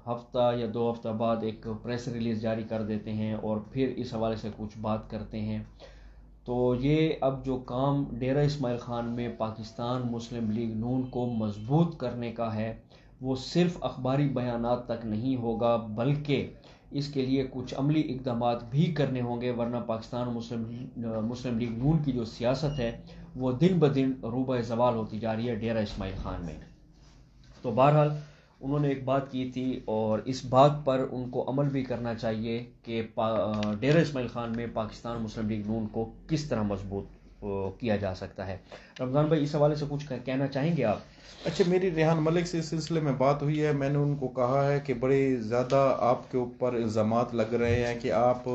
हफ्ता या दो हफ्ता बाद एक प्रेस रिलीज़ जारी कर देते हैं और फिर इस हवाले से कुछ बात करते हैं तो ये अब जो काम डेरा इसमाइल ख़ान में पाकिस्तान मुस्लिम लीग नून को मजबूत करने का है वो सिर्फ अखबारी बयान तक नहीं होगा बल्कि इसके लिए कुछ अमली इकदाम भी करने होंगे वरना पाकिस्तान मुस्लिम मुस्लिम लीग नून की जो सियासत है वो दिन ब दिन रूब जवाल होती जा रही है डेरा इसमाइल खान में तो बहरहाल उन्होंने एक बात की थी और इस बात पर उनको अमल भी करना चाहिए कि डेरा इसमाइल खान में पाकिस्तान मुस्लिम लीग नून को किस तरह मजबूत किया जा सकता है रमज़ान भाई इस हवाले से कुछ कहना चाहेंगे आप अच्छा मेरी रेहान मलिक से इस सिलसिले में बात हुई है मैंने उनको कहा है कि बड़े ज़्यादा आपके ऊपर इल्ज़ाम लग रहे हैं कि आप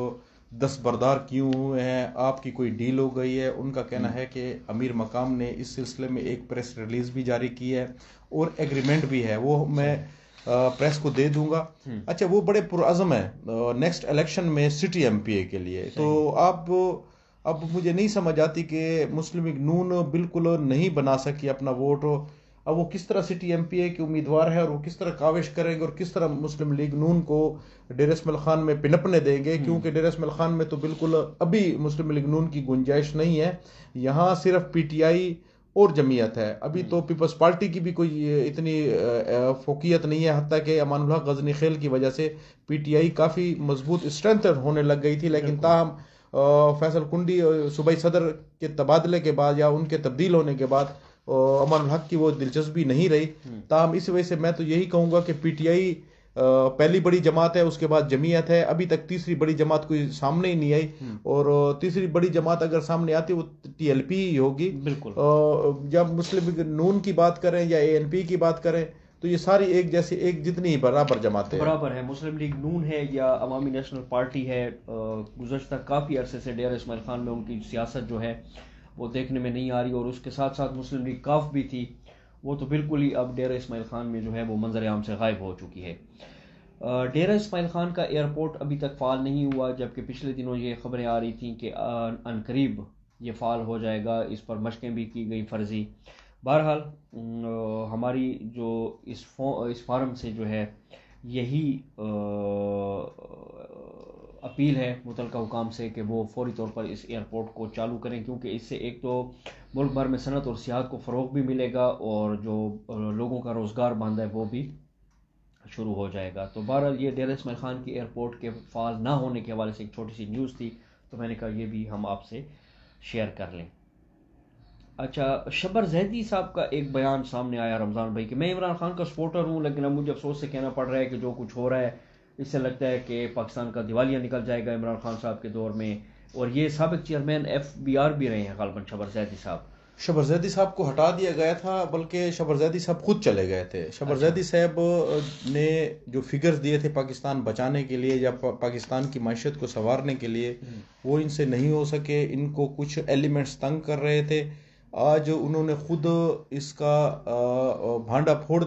बरदार क्यों हुए हैं आपकी कोई डील हो गई है उनका कहना हम्म। है कि अमीर मकाम ने इस सिलसिले में एक प्रेस रिलीज़ भी जारी की है और एग्रीमेंट भी है वो मैं अच्छा। प्रेस को दे दूंगा हम्म। अच्छा वो बड़े पुरज़म है नेक्स्ट इलेक्शन में सिटी ए के लिए तो आप अब मुझे नहीं समझ आती कि मुस्लिम नून बिल्कुल नहीं बना सकी अपना वोट अब वो किस तरह सिटी एम पी ए के उम्मीदवार है और वो किस तरह काविश करेंगे और किस तरह मुस्लिम लीग नून को डेरसमल खान में पिनपने देंगे हम्म। क्योंकि डेरसमल खान में तो बिल्कुल अभी मुस्लिम लीग नून की गुंजाइश नहीं है यहाँ सिर्फ पी टी आई और जमीयत है अभी हम्म। तो पीपल्स पार्टी की भी कोई इतनी फोकियत नहीं है हती कि अमानुल्ला गजनी खेल की वजह से पी टी आई काफ़ी मजबूत स्ट्रेंथ होने लग गई थी लेकिन ताहम फैसल कुंडी सूबाई सदर के तबादले के बाद या उनके तब्दील होने के बाद अमान हक की वो दिलचस्पी नहीं रही हम्म। ताहम इस वजह से मैं तो यही कहूँगा कि पीटीआई पहली बड़ी जमात है उसके बाद जमीयत है अभी तक तीसरी बड़ी जमात कोई सामने ही नहीं आई हम्म। और तीसरी बड़ी जमात अगर सामने आती वो टीएलपी ही होगी बिल्कुल जब मुस्लिम नून की बात करें या एएनपी की बात करें तो ये सारी एक जैसे एक जितनी ही बराबर जमाते हैं बराबर है मुस्लिम लीग नून है या अवामी नेशनल पार्टी है गुजशत काफ़ी अरसे से डेयर इसमाइल खान में उनकी सियासत जो है वो देखने में नहीं आ रही और उसके साथ साथ मुस्लिम लीग काफ भी थी वो तो बिल्कुल ही अब डेरा इसमाइल खान में जो है वो मंजर आम से गायब हो चुकी है डेरा इसमाइल खान का एयरपोर्ट अभी तक फाल नहीं हुआ जबकि पिछले दिनों ये खबरें आ रही थी कि अनकरीब ये फाल हो जाएगा इस पर मशकें भी की गई फर्जी बहरहाल हमारी जो इस फो इस फॉरम से जो है यही अपील है मुतल हुकाम से कि वो फौरी तौर पर इस एयरपोर्ट को चालू करें क्योंकि इससे एक तो मुल्क भर में सनत और सियाहत को फ़रोग भी मिलेगा और जो लोगों का रोज़गार बांधा है वो भी शुरू हो जाएगा तो बहरहाल ये डेर इसमल ख़ान की एयरपोर्ट के फाल ना होने के हवाले से एक छोटी सी न्यूज़ थी तो मैंने कहा ये भी हम आपसे शेयर कर लें अच्छा शबर जैदी साहब का एक बयान सामने आया रमज़ान भाई कि मैं इमरान खान का सपोर्टर हूँ लेकिन अब मुझे अफसोस से कहना पड़ रहा है कि जो कुछ हो रहा है इससे लगता है कि पाकिस्तान का दिवालिया निकल जाएगा इमरान खान साहब के दौर में और ये सबक चेयरमैन एफ बी आर भी रहे हैं गालबन शबर जैदी साहब शबर जैदी साहब को हटा दिया गया था बल्कि शबर जैदी साहब खुद चले गए थे शबर अच्छा। जैदी साहब ने जो फिगर्स दिए थे पाकिस्तान बचाने के लिए या पा, पाकिस्तान की मैशत को संवारने के लिए हम्म। वो इनसे नहीं हो सके इनको कुछ एलिमेंट्स तंग कर रहे थे आज उन्होंने खुद इसका भांडा फोड़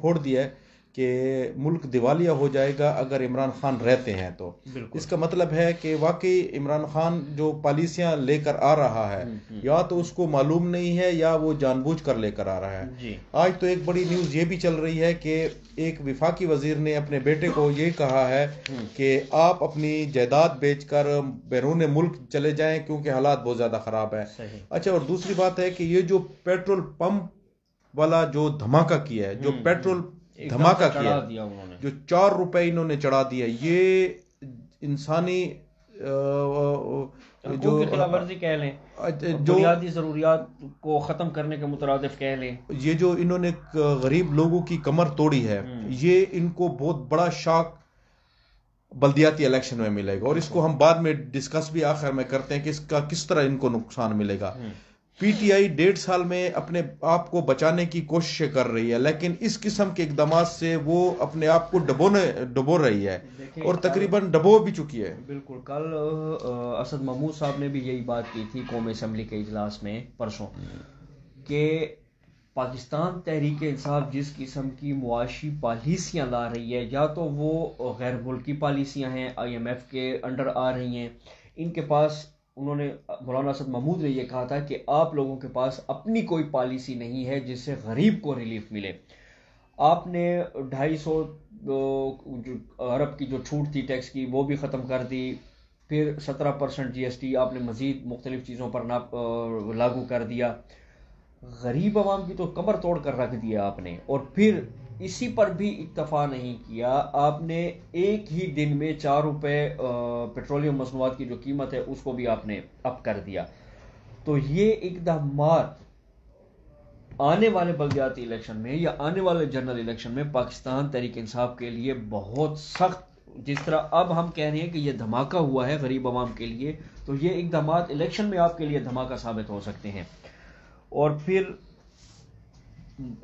फोड़ दिया है कि मुल्क दिवालिया हो जाएगा अगर इमरान खान रहते हैं तो इसका मतलब है कि वाकई इमरान खान जो पॉलिसियां लेकर आ रहा है हम्म, हम्म। या तो उसको मालूम नहीं है या वो जानबूझ कर लेकर आ रहा है आज तो एक बड़ी न्यूज़ ये भी चल रही है कि एक विफाकी वजीर ने अपने बेटे को ये कहा है हम्म। कि आप अपनी जायदाद बेच कर बैरून मुल्क चले जाएं क्योंकि हालात बहुत ज़्यादा ख़राब है अच्छा और दूसरी बात है कि ये जो पेट्रोल पंप वाला जो धमाका किया है जो पेट्रोल धमाका किया दिया उन्होंने जो चार रुपए इन्होंने चढ़ा दिया ये इंसानी जो खिलाफवर्जी कह लें जो बुनियादी ज़रूरियात को ख़त्म करने के मुतरदफ कह लें ये जो इन्होंने गरीब लोगों की कमर तोड़ी है हम्म। ये इनको बहुत बड़ा शॉक बल्दियाती इलेक्शन में मिलेगा और इसको हम्म। हम बाद में डिस्कस भी आखिर में करते हैं कि इसका किस तरह इनको नुकसान मिलेगा हम्म। पीटीआई डेढ़ साल में अपने आप को बचाने की कोशिश कर रही है लेकिन इस किस्म के इकदाम से वो अपने आप को डबोने डबो रही है और तकरीबन डबो भी चुकी है बिल्कुल कल असद महमूद साहब ने भी यही बात की थी कौम असम्बली के इजलास में परसों के पाकिस्तान तहरीक इंसाफ जिस किस्म की मुआशी पॉलिसियाँ ला रही है या तो वो गैर मुल्की पॉलिसियाँ हैं आई एम एफ़ के अंडर आ रही हैं इनके पास उन्होंने मौलाना असद महमूद ने यह कहा था कि आप लोगों के पास अपनी कोई पॉलिसी नहीं है जिससे गरीब को रिलीफ मिले आपने ढाई सौ अरब की जो छूट थी टैक्स की वो भी ख़त्म कर दी फिर सत्रह परसेंट जी आपने मज़ीद मुख्तलिफ़ चीज़ों पर ना लागू कर दिया गरीब आवाम की तो कमर तोड़ कर रख दिया आपने और फिर इसी पर भी इतफा नहीं किया आपने एक ही दिन में चार रुपए पेट्रोलियम मसनवाद की जो कीमत है उसको भी आपने अप कर दिया तो ये इकदाम आने वाले बलदियाती इलेक्शन में या आने वाले जनरल इलेक्शन में पाकिस्तान तहरीक इंसाफ के लिए बहुत सख्त जिस तरह अब हम कह रहे हैं कि यह धमाका हुआ है गरीब आवाम के लिए तो ये इकदाम इलेक्शन में आपके लिए धमाका साबित हो सकते हैं और फिर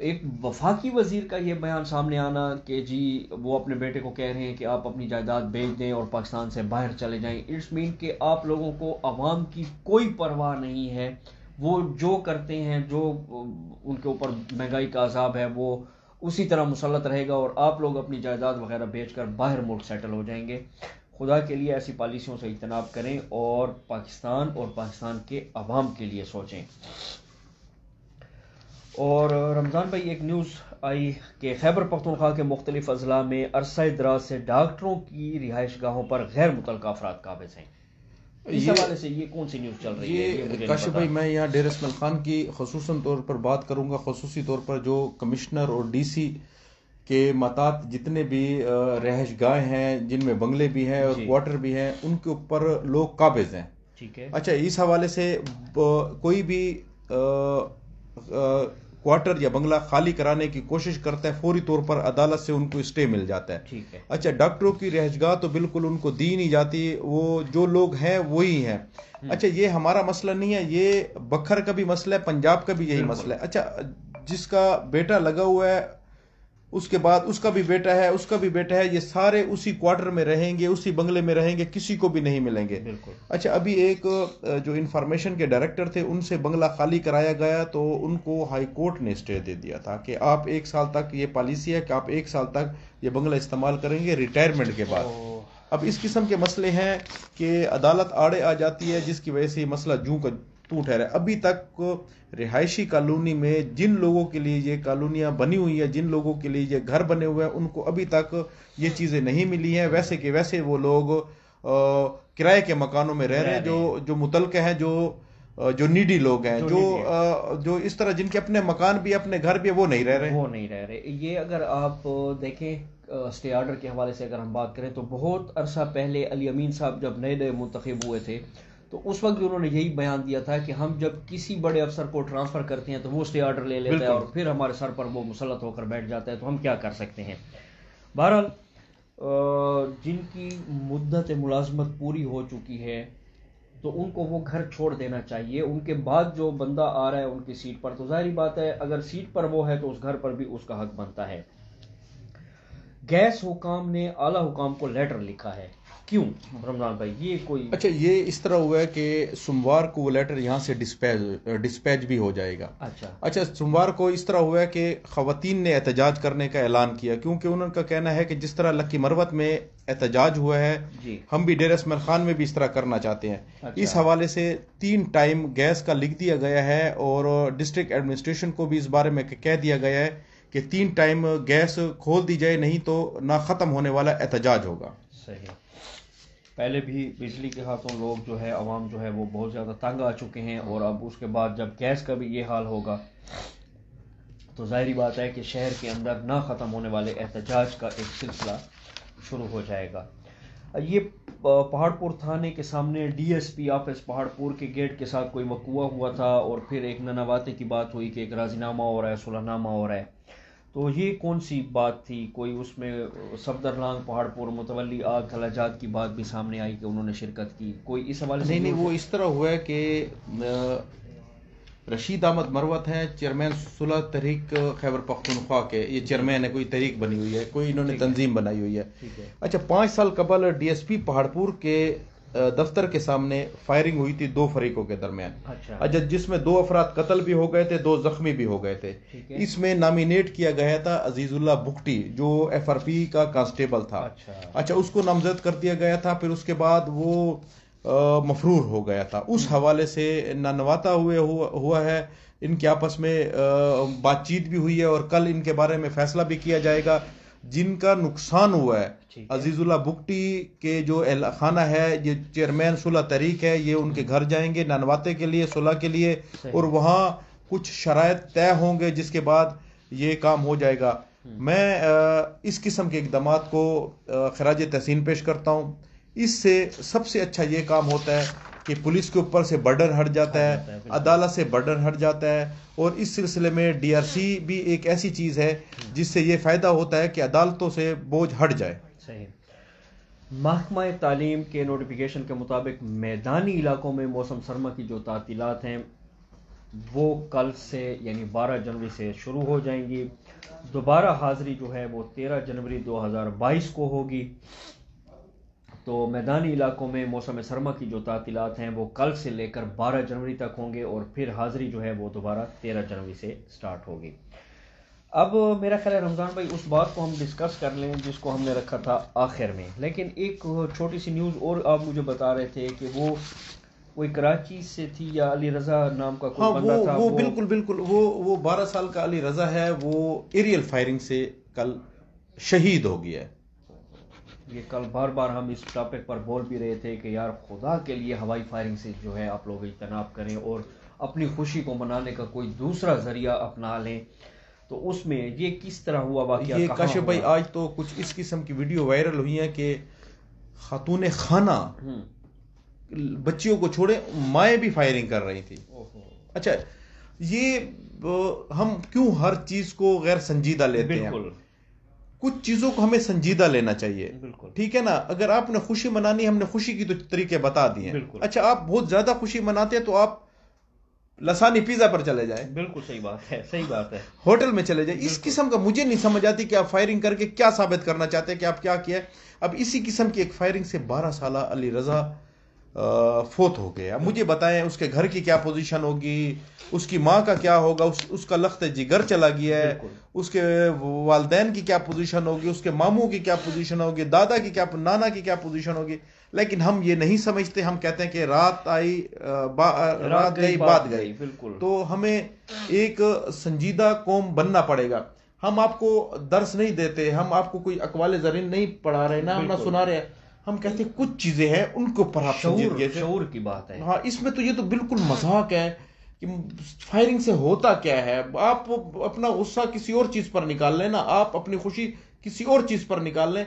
एक वफाकी वजीर का ये बयान सामने आना कि जी वो अपने बेटे को कह रहे हैं कि आप अपनी जायदाद बेच दें और पाकिस्तान से बाहर चले जाएं इट्स मीन कि आप लोगों को आवाम की कोई परवाह नहीं है वो जो करते हैं जो उनके ऊपर महंगाई का अजाब है वो उसी तरह मुसलत रहेगा और आप लोग अपनी जायदाद वगैरह बेच कर बाहर मुल्क सेटल हो जाएंगे खुदा के लिए ऐसी पॉलिसियों से इजतनाब करें और पाकिस्तान और पाकिस्तान के अवाम के लिए सोचें और रमज़ान भाई एक न्यूज़ आई कि खैबर पख्तनख्वा के मुख्तलिफ अजला में अरसा दराज से डॉक्टरों की रिहाइश गाहों पर गैर मुतल अफराद काबिज हैं इस हवाले से ये कौन सी न्यूज़ चल रही ये, है ये भाई मैं यहाँ डेर खान की खसूस तौर पर बात करूँगा खसूस तौर पर जो कमिश्नर और डी सी के मतात जितने भी रहश गाहें हैं जिनमें बंगले भी हैं और क्वार्टर भी हैं उनके ऊपर लोग काबिज हैं ठीक है अच्छा इस हवाले से कोई भी क्वार्टर या बंगला खाली कराने की कोशिश करते हैं फौरी तौर पर अदालत से उनको स्टे मिल जाता है ठीक है अच्छा डॉक्टरों की रहजगाह तो बिल्कुल उनको दी नहीं जाती वो जो लोग हैं वही हैं हम्म। अच्छा ये हमारा मसला नहीं है ये बखर का भी मसला है पंजाब का भी यही मसला है अच्छा जिसका बेटा लगा हुआ है उसके बाद उसका भी बेटा है उसका भी बेटा है ये सारे उसी क्वार्टर में रहेंगे उसी बंगले में रहेंगे किसी को भी नहीं मिलेंगे अच्छा अभी एक जो इन्फॉर्मेशन के डायरेक्टर थे उनसे बंगला खाली कराया गया तो उनको हाई कोर्ट ने स्टे दे दिया था कि आप एक साल तक ये पॉलिसी है कि आप एक साल तक ये बंगला इस्तेमाल करेंगे रिटायरमेंट के बाद अब इस किस्म के मसले हैं कि अदालत आड़े आ जाती है जिसकी वजह से मसला जू का ठहरा है अभी तक रिहायशी कॉलोनी में जिन लोगों के लिए ये कॉलोनियाँ बनी हुई है जिन लोगों के लिए ये घर बने हुए हैं उनको अभी तक ये चीज़ें नहीं मिली हैं वैसे के वैसे वो लोग किराए के मकानों में रह रहे हैं जो जो मुतलक हैं जो जो नीडी लोग हैं जो जो, जो इस तरह जिनके अपने मकान भी अपने घर भी वो नहीं रह रहे वो नहीं रह रहे ये अगर आप देखें स्टे आर्डर के हवाले से अगर हम बात करें तो बहुत अरसा पहले अली अमीन साहब जब नए नए मुंतखब हुए थे तो उस वक्त भी उन्होंने यही बयान दिया था कि हम जब किसी बड़े अफसर को ट्रांसफर करते हैं तो वो स्टे ऑर्डर ले लेता है और फिर हमारे सर पर वो मुसलत होकर बैठ जाता है तो हम क्या कर सकते हैं बहरहाल जिनकी मुद्दत मुलाजमत पूरी हो चुकी है तो उनको वो घर छोड़ देना चाहिए उनके बाद जो बंदा आ रहा है उनकी सीट पर तो जाहिर बात है अगर सीट पर वो है तो उस घर पर भी उसका हक बनता है गैस हुकाम ने आला हुकाम को लेटर लिखा है क्यों हाँ। रमजान भाई ये कोई अच्छा ये इस तरह हुआ है कि सोमवार को वो लेटर यहाँ से डिस्पैच डिस्पैच भी हो जाएगा अच्छा अच्छा सोमवार को इस तरह हुआ है कि खातन ने एहतजाज करने का ऐलान किया क्योंकि उनका कहना है कि जिस तरह लक्की मरवत में एहतजाज हुआ है हम भी डेर असमर खान में भी इस तरह करना चाहते हैं अच्छा। इस हवाले से तीन टाइम गैस का लिख दिया गया है और डिस्ट्रिक्ट एडमिनिस्ट्रेशन को भी इस बारे में कह दिया गया है कि तीन टाइम गैस खोल दी जाए नहीं तो ना ख़त्म होने वाला एहतजाज होगा सही पहले भी बिजली के हाथों लोग जो है आवाम जो है वो बहुत ज़्यादा तंग आ चुके हैं और अब उसके बाद जब गैस का भी ये हाल होगा तो ज़ाहरी बात है कि शहर के अंदर ना ख़त्म होने वाले एहतजाज का एक सिलसिला शुरू हो जाएगा ये पहाड़पुर थाने के सामने डीएसपी ऑफिस पहाड़पुर के गेट के साथ कोई मकुआ हुआ था और फिर एक ननावाते की बात हुई कि एक राजीनामा हो रहा है सुलहनामा हो रहा है तो ये कौन सी बात थी कोई उसमें सफदरलांग पहाड़पुर मुतवली आग खलाजात की बात भी सामने आई कि उन्होंने शिरकत की कोई इस हवाले नहीं नहीं वो इस तरह हुआ कि रशीद अहमद मरवत हैं चेयरमैन सुलह तहरीक खैबर पख्तनख्वा के ये चेयरमैन है कोई तहरीक बनी हुई है कोई इन्होंने तंजीम बनाई हुई है अच्छा पाँच साल कबल डीएसपी पहाड़पुर के दफ्तर के सामने फायरिंग हुई थी दो फरीकों के दरमियान अच्छा, अच्छा जिसमें दो अफराद कत्ल भी हो गए थे दो जख्मी भी हो गए थे इसमें नामिनेट किया गया था अजीजुल्ला बुकटी जो एफ आर पी का कांस्टेबल था अच्छा, अच्छा उसको नामजद कर दिया गया था फिर उसके बाद वो मफरूर हो गया था उस हवाले से ननवाता हुए हुआ है इनके आपस में बातचीत भी हुई है और कल इनके बारे में फैसला भी किया जाएगा जिनका नुकसान हुआ है अजीजुल्ला बुकटी के जो खाना है ये चेयरमैन सुलह तहरीक है ये उनके घर जाएंगे ननवाते के लिए सुलह के लिए और वहाँ कुछ शराय तय होंगे जिसके बाद ये काम हो जाएगा हम्म। मैं इस किस्म के इकदाम को खराज तहसीन पेश करता हूँ इससे सबसे अच्छा ये काम होता है कि पुलिस के ऊपर से बर्डन हट जाता है अदालत से बर्डन हट जाता है और इस सिलसिले में डीआरसी भी एक ऐसी चीज़ है हम्म। जिससे ये फ़ायदा होता है कि अदालतों से बोझ हट जाए सही महकमा तालीम के नोटिफिकेशन के मुताबिक मैदानी इलाकों में मौसम सरमा की जो तातीलत हैं वो कल से यानी 12 जनवरी से शुरू हो जाएंगी दोबारा हाज़िरी जो है वो 13 जनवरी 2022 को होगी तो मैदानी इलाकों में मौसम सरमा की जो तातीलत हैं वो कल से लेकर 12 जनवरी तक होंगे और फिर हाज़िरी जो है वो दोबारा 13 जनवरी से स्टार्ट होगी अब मेरा ख्याल है रमज़ान भाई उस बात को हम डिस्कस कर लें जिसको हमने रखा था आखिर में लेकिन एक छोटी सी न्यूज़ और आप मुझे बता रहे थे कि वो कोई कराची से थी या अली रजा नाम का कोई हाँ, बंदा वो, था वो, वो बिल्कुल बिल्कुल वो वो बारह साल का अली रजा है वो एरियल फायरिंग से कल शहीद हो गया ये कल बार बार हम इस टॉपिक पर बोल भी रहे थे कि यार खुदा के लिए हवाई फायरिंग से जो है आप लोग इजतनाब करें और अपनी खुशी को मनाने का कोई दूसरा ज़रिया अपना लें तो उसमें ये किस तरह हुआ वाकया ये काशिफ भाई आज तो कुछ इस किस्म की वीडियो वायरल हुई है कि खातून खाना हम्म। बच्चियों को छोड़े माएँ भी फायरिंग कर रही थी अच्छा ये हम क्यों हर चीज़ को गैर संजीदा लेते हैं कुछ चीज़ों को हमें संजीदा लेना चाहिए ठीक है ना अगर आपने खुशी मनानी हमने खुशी की तो तरीके बता दिए अच्छा आप बहुत ज़्यादा खुशी मनाते हैं तो आप लसानी पिज्जा पर चले जाए बिल्कुल सही बात है सही बात है होटल में चले जाए इस किस्म का मुझे नहीं समझ आती कि आप फायरिंग करके क्या साबित करना चाहते हैं कि आप क्या किया अब इसी किस्म की एक फायरिंग से बारह साल अली रजा फोत हो गया मुझे बताएं उसके घर की क्या पोजीशन होगी उसकी माँ का क्या होगा उस उसका लख्त जिगर चला गया है उसके वालदेन की क्या पोजीशन होगी उसके मामू की क्या पोजीशन होगी दादा की क्या नाना की क्या पोजीशन होगी लेकिन हम ये नहीं समझते हम कहते हैं कि रात आई रात गई बात गई बिल्कुल तो हमें एक संजीदा कौम बनना पड़ेगा हम आपको दर्श नहीं देते हम आपको कोई अकवाल जरिन नहीं पढ़ा रहे ना हम ना सुना रहे हैं हम कहते हैं कुछ चीजें हैं उनको पर शऊर की बात है हाँ इसमें तो ये तो बिल्कुल मजाक है कि फायरिंग से होता क्या है आप अपना गुस्सा किसी और चीज पर निकाल लें ना आप अपनी खुशी किसी और चीज पर निकाल लें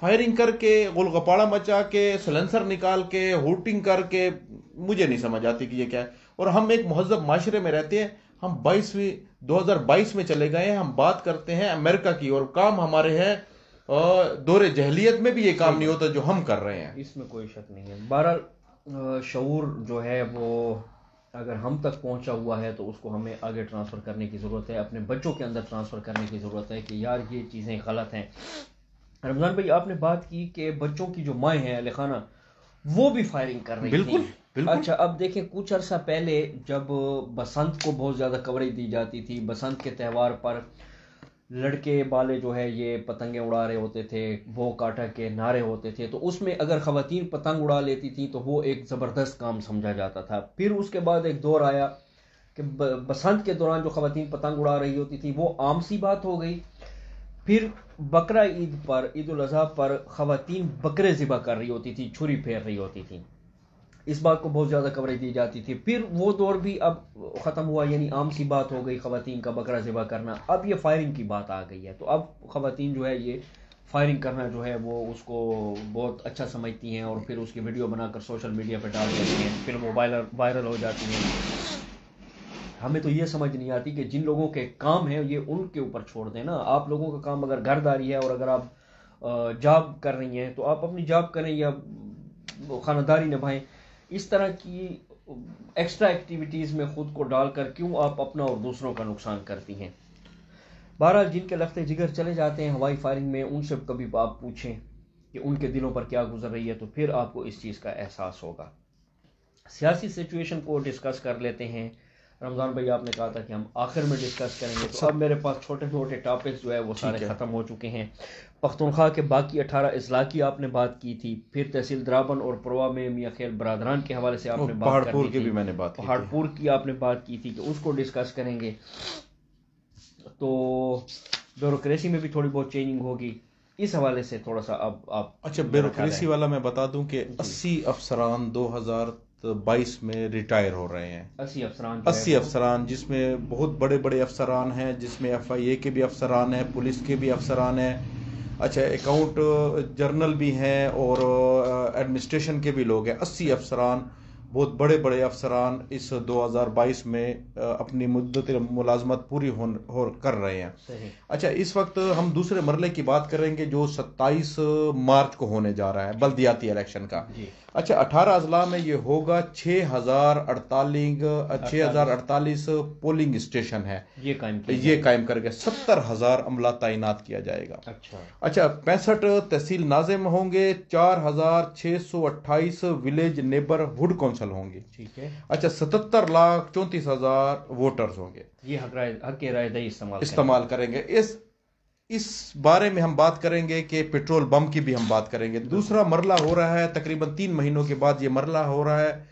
फायरिंग करके गोलगपाड़ा मचा के सलेंसर निकाल के होटिंग करके मुझे नहीं समझ आती कि ये क्या है और हम एक महजब माशरे में रहते हैं हम बाईसवीं दो में चले गए हैं हम बात करते हैं अमेरिका की और काम हमारे हैं दौर जहलीत में भी ये काम नहीं होता जो हम कर रहे हैं इसमें कोई शक नहीं है बहरहाल शूर जो है वो अगर हम तक पहुंचा हुआ है तो उसको हमें आगे ट्रांसफ़र करने की ज़रूरत है अपने बच्चों के अंदर ट्रांसफ़र करने की ज़रूरत है कि यार ये चीज़ें गलत हैं रमज़ान भाई आपने बात की कि बच्चों की जो माए हैं लिखाना वो भी फायरिंग कर रही बिल्कुल, बिल्कुल अच्छा अब देखें कुछ अर्सा पहले जब बसंत को बहुत ज़्यादा कवरेज दी जाती थी बसंत के त्यौहार पर लड़के वाले जो है ये पतंगे उड़ा रहे होते थे वो काटा के नारे होते थे तो उसमें अगर ख़वातीन पतंग उड़ा लेती थी तो वो एक ज़बरदस्त काम समझा जाता था फिर उसके बाद एक दौर आया कि बसंत के दौरान जो ख़वातीन पतंग उड़ा रही होती थी वो आम सी बात हो गई फिर बकरा ईद पर ईद अजी पर खवतान बकरे ज़िबा कर रही होती थी छुरी फेर रही होती थी इस बात को बहुत ज़्यादा कवरेज दी जाती थी फिर वो दौर भी अब ख़त्म हुआ यानी आम सी बात हो गई खातन का बकरा जबा करना अब ये फायरिंग की बात आ गई है तो अब खातन जो है ये फायरिंग करना जो है वो उसको बहुत अच्छा समझती हैं और फिर उसकी वीडियो बनाकर सोशल मीडिया पर डाल देती हैं फिर वो वायरल हो जाती हैं हमें तो ये समझ नहीं आती कि जिन लोगों के काम है ये उनके ऊपर छोड़ दें ना आप लोगों का काम अगर घरदारी है और अगर आप जॉब कर रही हैं तो आप अपनी जॉब करें या खानदारी निभाएं इस तरह की एक्स्ट्रा एक्टिविटीज़ में ख़ुद को डालकर क्यों आप अपना और दूसरों का नुकसान करती हैं बहरहाल जिनके लगते जिगर चले जाते हैं हवाई फायरिंग में उनसे कभी आप पूछें कि उनके दिलों पर क्या गुजर रही है तो फिर आपको इस चीज़ का एहसास होगा सियासी सिचुएशन को डिस्कस कर लेते हैं रमज़ान भाई आपने कहा था कि हम आखिर में डिस्कस करेंगे तो अच्छा। अब मेरे पास छोटे मोटे टॉपिक्स जो है वो सारे ख़त्म हो चुके हैं पख्तनख्वा के बाकी अठारह अजला की आपने बात की थी फिर तहसील द्राबन और प्रवा में मियाँ खेल बरदरान के हवाले से आपने बात पहाड़पुर की भी मैंने बात पहाड़पुर की आपने बात की थी कि उसको डिस्कस करेंगे तो ब्यूरोसी में भी थोड़ी बहुत चेंजिंग होगी इस हवाले से थोड़ा सा अब आप अच्छा ब्यूरोसी वाला मैं बता दूं कि 80 अफसरान 2000 बाईस में रिटायर हो रहे हैं अस्सी अफसरान अस्सी अफसरान जिसमें बहुत बड़े बड़े अफसरान हैं जिसमें एफ आई ए के भी अफसरान हैं पुलिस के भी अफसरान हैं अच्छा अकाउंट जर्नल भी हैं और एडमिनिस्ट्रेशन के भी लोग हैं अस्सी अफसरान बहुत बड़े बड़े अफसरान इस 2022 में अपनी मुद्दत मुलाजमत पूरी हो, हो कर रहे हैं अच्छा इस वक्त हम दूसरे मरले की बात करेंगे जो 27 मार्च को होने जा रहा है बल्दियाती इलेक्शन का अच्छा अठारह अजला में ये होगा छह हजार अड़तालीस छह हजार अड़तालीस पोलिंग स्टेशन है ये कायम ये कायम करके सत्तर हजार अमला तैनात किया जाएगा अच्छा अच्छा पैंसठ तहसील नाजिम होंगे चार हजार छह सौ अट्ठाईस विलेज नेबरहुड काउंसिल होंगे ठीक है अच्छा सतहत्तर लाख चौंतीस हजार वोटर्स होंगे ये हक राय हक इस्तेमाल इस्तेमाल करेंगे इस इस बारे में हम बात करेंगे कि पेट्रोल बम की भी हम बात करेंगे दूसरा मरला हो रहा है तकरीबन तीन महीनों के बाद ये मरला हो रहा है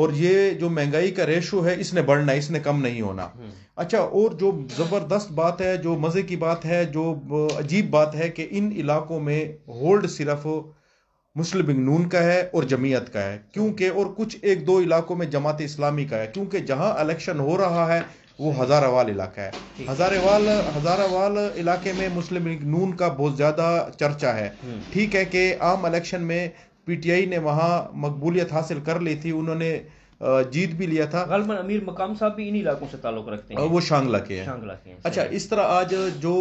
और ये जो महंगाई का रेशो है इसने बढ़ना है इसने कम नहीं होना हम्म। अच्छा और जो ज़बरदस्त बात है जो मज़े की बात है जो अजीब बात है कि इन इलाकों में होल्ड सिर्फ मुस्लिम नून का है और जमीयत का है क्योंकि और कुछ एक दो इलाकों में जमात इस्लामी का है क्योंकि जहां इलेक्शन हो रहा है वो हज़ारावाल इलाका है हज़ारावाल हज़ारावाल इलाके में मुस्लिम लीग नून का बहुत ज़्यादा चर्चा है हम्म। ठीक है कि आम इलेक्शन में पीटीआई ने वहाँ मकबूलियत हासिल कर ली थी उन्होंने जीत भी लिया था गलमन अमीर मकाम साहब भी इन्हीं इलाकों से ताल्लुक रखते हैं वो शांगला के हैं शांगला के अच्छा इस तरह आज जो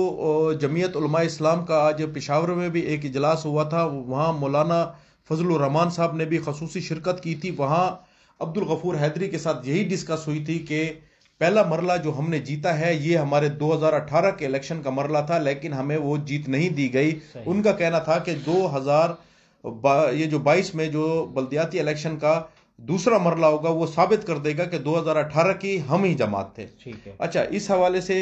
जमीयत उलमा इस्लाम का आज पिशावर में भी एक इजलास हुआ था वहाँ मौलाना फजल रहमान साहब ने भी खसूसी शिरकत की थी वहाँ अब्दुल गफूर हैदरी के साथ यही डिस्कस हुई थी कि पहला मरला जो हमने जीता है ये हमारे 2018 के इलेक्शन का मरला था लेकिन हमें वो जीत नहीं दी गई उनका कहना था कि 2000 ये जो 22 में जो बल्दियाती इलेक्शन का दूसरा मरला होगा वो साबित कर देगा कि 2018 की हम ही जमात थे ठीक है अच्छा इस हवाले से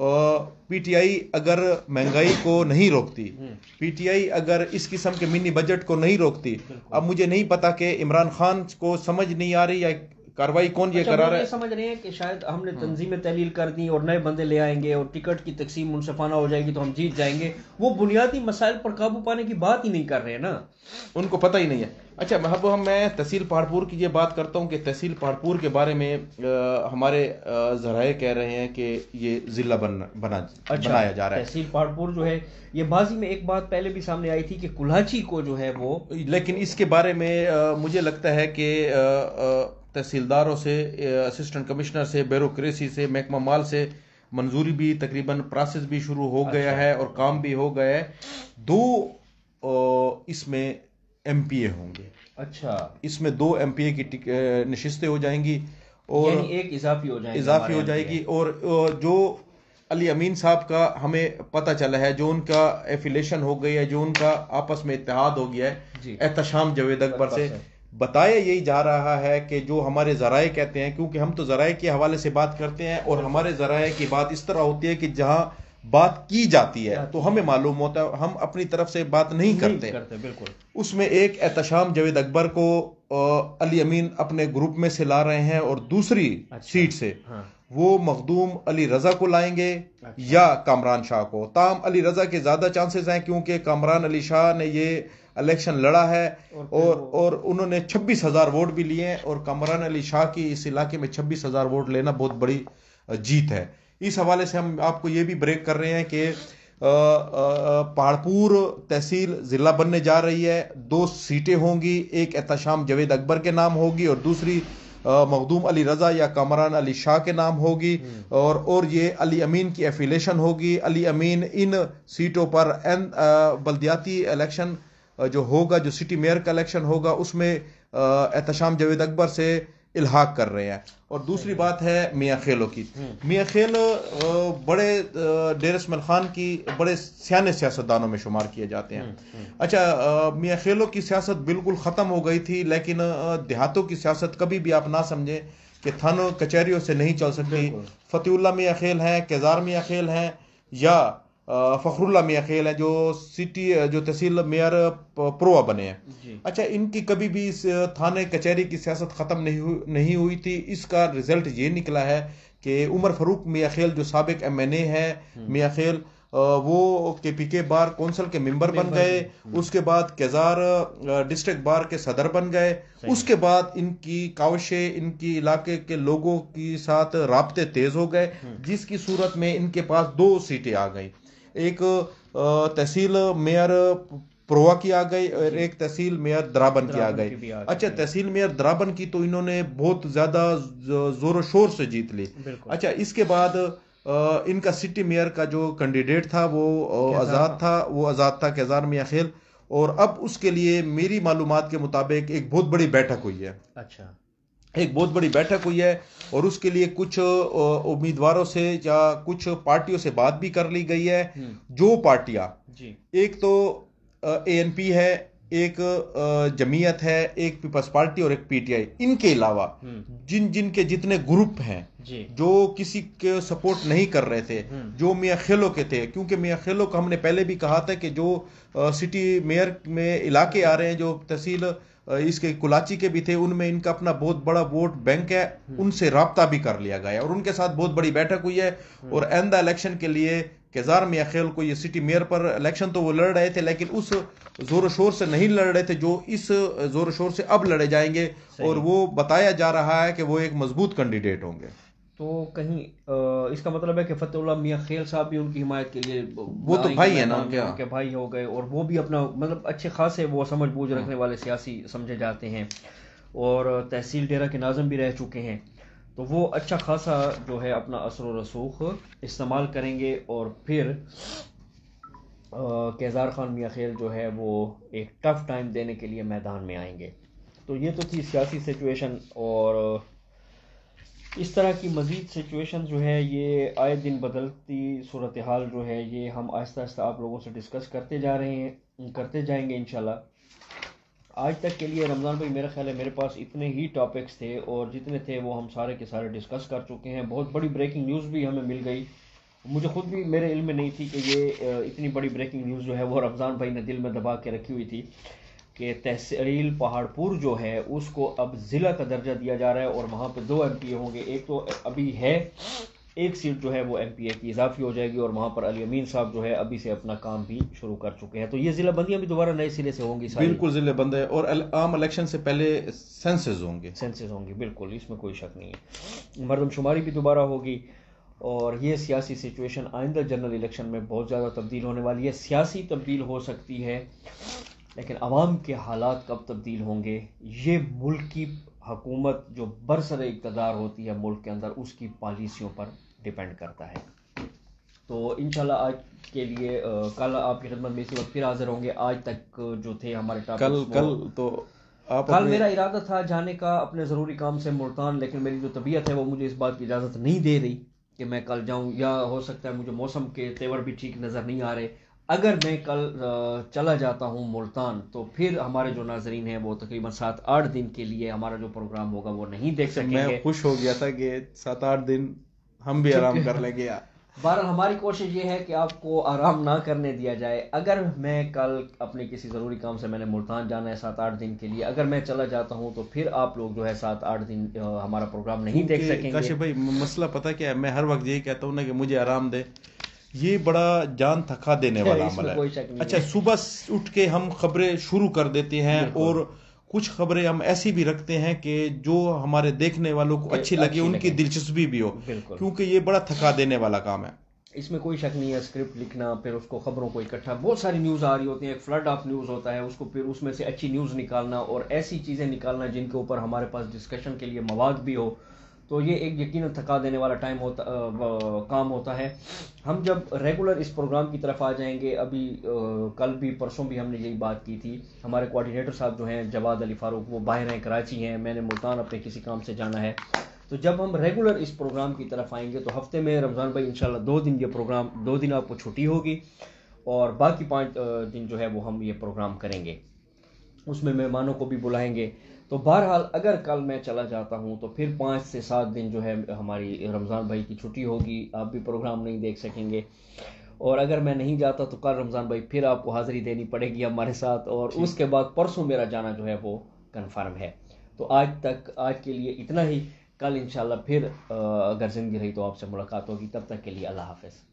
पीटीआई अगर महंगाई को नहीं रोकती पीटीआई हम्म। अगर इस किस्म के मिनी बजट को नहीं रोकती अब मुझे नहीं पता कि इमरान खान को समझ नहीं आ रही या कार्रवाई कौन ये अच्छा, करा रहा है समझ रहे हैं कि शायद हमने हम्म। तंजीमें तहलील कर दी और नए बंदे ले आएंगे और टिकट की तकसीम मुनसफाना हो जाएगी तो हम जीत जाएंगे वो बुनियादी मसाइल पर काबू पाने की बात ही नहीं कर रहे हैं ना उनको पता ही नहीं है अच्छा महबूब हम मैं तहसील पहाड़पुर की ये बात करता हूँ कि तहसील पहाड़पुर के बारे में आ, हमारे जराए कह रहे हैं कि ये जिला बन, बना अच्छा, बनाया जा रहा है तहसील पहाड़पुर जो है ये बाजी में एक बात पहले भी सामने आई थी कि कुल्हाची को जो है वो लेकिन इसके बारे में आ, मुझे लगता है कि तहसीलदारों से असिस्टेंट कमिश्नर से ब्यूरोक्रेसी से महकमा माल से मंजूरी भी तकरीबन प्रोसेस भी शुरू हो अच्छा। गया है और काम भी हो गया है दो इसमें एम होंगे अच्छा इसमें दो एम की नशस्तें हो जाएंगी और एक इजाफी हो जाएगी इजाफी हो जाएगी और जो अली अमीन साहब का हमें पता चला है जो उनका एफिलेशन हो गई है जो उनका आपस में इतिहाद हो गया है एहतशाम जवेद अकबर से बताया यही जा रहा है कि जो हमारे ज़राए कहते हैं क्योंकि हम तो ज़राए के हवाले से बात करते हैं और हमारे ज़राए की बात इस तरह होती है कि जहां बात की जाती है तो हमें मालूम होता है हम अपनी तरफ से बात नहीं करते, नहीं करते बिल्कुल उसमें एक एहतम जावेद अकबर को अली अमीन अपने ग्रुप में से ला रहे हैं और दूसरी अच्छा, सीट से हाँ। वो मखदूम अली रजा को लाएंगे अच्छा, या कामरान शाह को ताम अली रजा के ज़्यादा चांसेस हैं क्योंकि कामरान अली शाह ने ये इलेक्शन लड़ा है और और, और उन्होंने छब्बीस हज़ार वोट भी लिए हैं और कमरान अली शाह की इस इलाके में छब्बीस हज़ार वोट लेना बहुत बड़ी जीत है इस हवाले से हम आपको ये भी ब्रेक कर रहे हैं कि पहाड़पुर तहसील ज़िला बनने जा रही है दो सीटें होंगी एक एहतम जवेद अकबर के नाम होगी और दूसरी मखदूम अली रज़ा या कामरान अली शाह के नाम होगी हम्म। और और ये अली अमीन की एफिलेशन होगी अली अमीन इन सीटों पर एन बल्दियाती इलेक्शन जो होगा जो सिटी मेयर का इलेक्शन होगा उसमें एहतशाम जावेद अकबर से इल्हाक कर रहे हैं और दूसरी बात है मियाँ खेलो की हम्म। मियाँ खेल बड़े डेर इसमल खान की बड़े सियाने सियासतदानों में शुमार किए जाते हैं हम्म, हम्म। अच्छा मियाँ खेलो की सियासत बिल्कुल ख़त्म हो गई थी लेकिन देहातों की सियासत कभी भी आप ना समझें कि थानों कचहरीों से नहीं चल सकती फतेहुल्ला मियाँ खेल हैं केजार मियाँ खेल हैं या फ़खरुल्ला मियाँ खेल हैं जो सिटी जो तहसील मेयर प्रोवा बने हैं अच्छा इनकी कभी भी इस थाने कचहरी की सियासत ख़त्म नहीं हुई नहीं हुई थी इसका रिजल्ट ये निकला है कि उमर फरूक मियाँ खेल जो सबक एम एन ए हैं हम्म। मियाँ खेल वो के पी के बार कौंसल के मेंबर बन गए हम्म। उसके बाद केजार डिस्ट्रिक्ट बार के सदर बन गए उसके बाद इनकी कावशें इनकी इलाके के लोगों के साथ रबते तेज हो गए हम्म। जिसकी सूरत में इनके पास दो सीटें आ गई एक तहसील मेयर प्रोवा की आ गई और एक तहसील मेयर द्राबन की आ गई अच्छा तहसील मेयर द्राबन की तो इन्होंने बहुत ज़्यादा जोर शोर से जीत ली अच्छा इसके बाद इनका सिटी मेयर का जो कैंडिडेट था वो आज़ाद था वो आज़ाद था केजार मिया खेल और अब उसके लिए मेरी मालूम के मुताबिक एक बहुत बड़ी बैठक हुई है अच्छा एक बहुत बड़ी बैठक हुई है और उसके लिए कुछ उम्मीदवारों से या कुछ पार्टियों से बात भी कर ली गई है जो हम्म। पार्टियां एक तो ए एन पी है एक जमीयत है एक पीपल्स पार्टी और एक पीटीआई इनके अलावा हम्म। जिन जिन के जितने ग्रुप हैं जो किसी के सपोर्ट नहीं कर रहे थे हम्म। जो मियाँ खेलो के थे क्योंकि मियाँ खेलो का हमने पहले भी कहा था कि जो सिटी मेयर में इलाके आ रहे हैं जो तहसील इसके कुलाची के भी थे उनमें इनका अपना बहुत बड़ा वोट बैंक है हम्म। उनसे रबता भी कर लिया गया और उनके साथ बहुत बड़ी बैठक हुई है हम्म। और एंड इलेक्शन के लिए केजार अखेल को ये सिटी मेयर पर इलेक्शन तो वो लड़ रहे थे लेकिन उस जोर शोर से नहीं लड़ रहे थे जो इस जोर शोर से अब लड़े जाएंगे और वो बताया जा रहा है कि वो एक मजबूत कैंडिडेट होंगे तो कहीं आ, इसका मतलब है कि फतेहुल्ला मियाँ खेल साहब भी उनकी हिमायत के लिए वो तो भाई है ना क्या के भाई हो गए और वो भी अपना मतलब अच्छे खासे वो समझ बूझ हाँ। रखने वाले सियासी समझे जाते हैं और तहसील डेरा के नाजम भी रह चुके हैं तो वो अच्छा खासा जो है अपना असर रसूख इस्तेमाल करेंगे और फिर कैजार खान मियाँ खेल जो है वो एक टफ़ टाइम देने के लिए मैदान में आएंगे तो ये तो थी सियासी सिचुएशन और इस तरह की मज़ीद सिचुएशन जो है ये आए दिन बदलती सूरत हाल जो है ये हम आहिस्ता आहिस्ता आप लोगों से डिस्कस करते जा रहे हैं करते जाएंगे इन आज तक के लिए रमज़ान भाई मेरा ख्याल है मेरे पास इतने ही टॉपिक्स थे और जितने थे वो हम सारे के सारे डिस्कस कर चुके हैं बहुत बड़ी ब्रेकिंग न्यूज़ भी हमें मिल गई मुझे खुद भी मेरे इल्म में नहीं थी कि ये इतनी बड़ी ब्रेकिंग न्यूज़ जो है वो रमज़ान भाई ने दिल में दबा के रखी हुई थी कि तहसील पहाड़पुर जो है उसको अब ज़िला का दर्जा दिया जा रहा है और वहाँ पर दो एम पी ए होंगे एक तो अभी है एक सीट जो है वो एम पी ए की इजाफी हो जाएगी और वहाँ पर अली अमीन साहब जो है अभी से अपना काम भी शुरू कर चुके हैं तो ये ज़िला बंदियाँ भी दोबारा नए सिरे से होंगी बिल्कुल ज़िले बंद है और आम इलेक्शन से पहले सेंसेज होंगे सेंसेज होंगे बिल्कुल इसमें कोई शक नहीं है मरदमशुमारी भी दोबारा होगी और ये सियासी सिचुएशन आइंदा जनरल इलेक्शन में बहुत ज़्यादा तब्दील होने वाली है सियासी तब्दील हो सकती है लेकिन आवाम के हालात कब तब्दील होंगे ये मुल्क की हकूमत जो बरसर इकतदार होती है मुल्क के अंदर उसकी पॉलिसियों पर डिपेंड करता है तो इन आज के लिए आ, कल आपकी खदमत में इसी वक्त फिर हाजिर होंगे आज तक जो थे हमारे कल कल तो आप कल मेरा इरादा था जाने का अपने ज़रूरी काम से मुल्तान लेकिन मेरी जो तबीयत है वो मुझे इस बात की इजाज़त नहीं दे रही कि मैं कल जाऊं या हो सकता है मुझे मौसम के तेवर भी ठीक नज़र नहीं आ रहे अगर मैं कल चला जाता हूँ मुल्तान तो फिर हमारे जो नाजरीन हैं वो तकरीबन सात आठ दिन के लिए हमारा जो प्रोग्राम होगा वो नहीं देख सकेंगे मैं खुश हो गया था कि सात आठ दिन हम भी आराम कर लेंगे यार बहरहाल हमारी कोशिश ये है कि आपको आराम ना करने दिया जाए अगर मैं कल अपने किसी ज़रूरी काम से मैंने मुल्तान जाना है सात आठ दिन के लिए अगर मैं चला जाता हूँ तो फिर आप लोग जो है सात आठ दिन हमारा प्रोग्राम नहीं देख सकेंगे भाई मसला पता क्या है मैं हर वक्त यही कहता हूँ ना कि मुझे आराम दे ये बड़ा जान थका देने अच्छा, वाला अमल है अच्छा सुबह उठ के हम खबरें शुरू कर देते हैं और कुछ खबरें हम ऐसी भी रखते हैं कि जो हमारे देखने वालों को अच्छी लगे उनकी दिलचस्पी भी हो क्योंकि ये बड़ा थका देने वाला काम है इसमें कोई शक नहीं है स्क्रिप्ट लिखना फिर उसको खबरों को इकट्ठा बहुत सारी न्यूज़ आ रही होती है एक फ्लड ऑफ न्यूज़ होता है उसको फिर उसमें से अच्छी न्यूज़ निकालना और ऐसी चीज़ें निकालना जिनके ऊपर हमारे पास डिस्कशन के लिए मवाद भी हो तो ये एक यकीन थका देने वाला टाइम होता आ, काम होता है हम जब रेगुलर इस प्रोग्राम की तरफ आ जाएंगे अभी आ, कल भी परसों भी हमने यही बात की थी हमारे कोऑर्डिनेटर साहब जो हैं जवाद अली फ़ारूक वो बाहर हैं कराची हैं मैंने मुल्तान अपने किसी काम से जाना है तो जब हम रेगुलर इस प्रोग्राम की तरफ आएंगे तो हफ्ते में रमज़ान भाई शाला दो दिन ये प्रोग्राम दो दिन आपको छुट्टी होगी और बाकी पाँच दिन जो है वो हम ये प्रोग्राम करेंगे उसमें मेहमानों को भी बुलाएंगे तो बहरहाल अगर कल मैं चला जाता हूँ तो फिर पाँच से सात दिन जो है हमारी रमज़ान भाई की छुट्टी होगी आप भी प्रोग्राम नहीं देख सकेंगे और अगर मैं नहीं जाता तो कल रमज़ान भाई फिर आपको हाज़िरी देनी पड़ेगी हमारे साथ और उसके बाद परसों मेरा जाना जो है वो कन्फर्म है तो आज तक आज के लिए इतना ही कल इंशाल्लाह फिर अगर ज़िंदगी रही तो आपसे मुलाकात होगी तब तक के लिए अल्लाह हाफिज़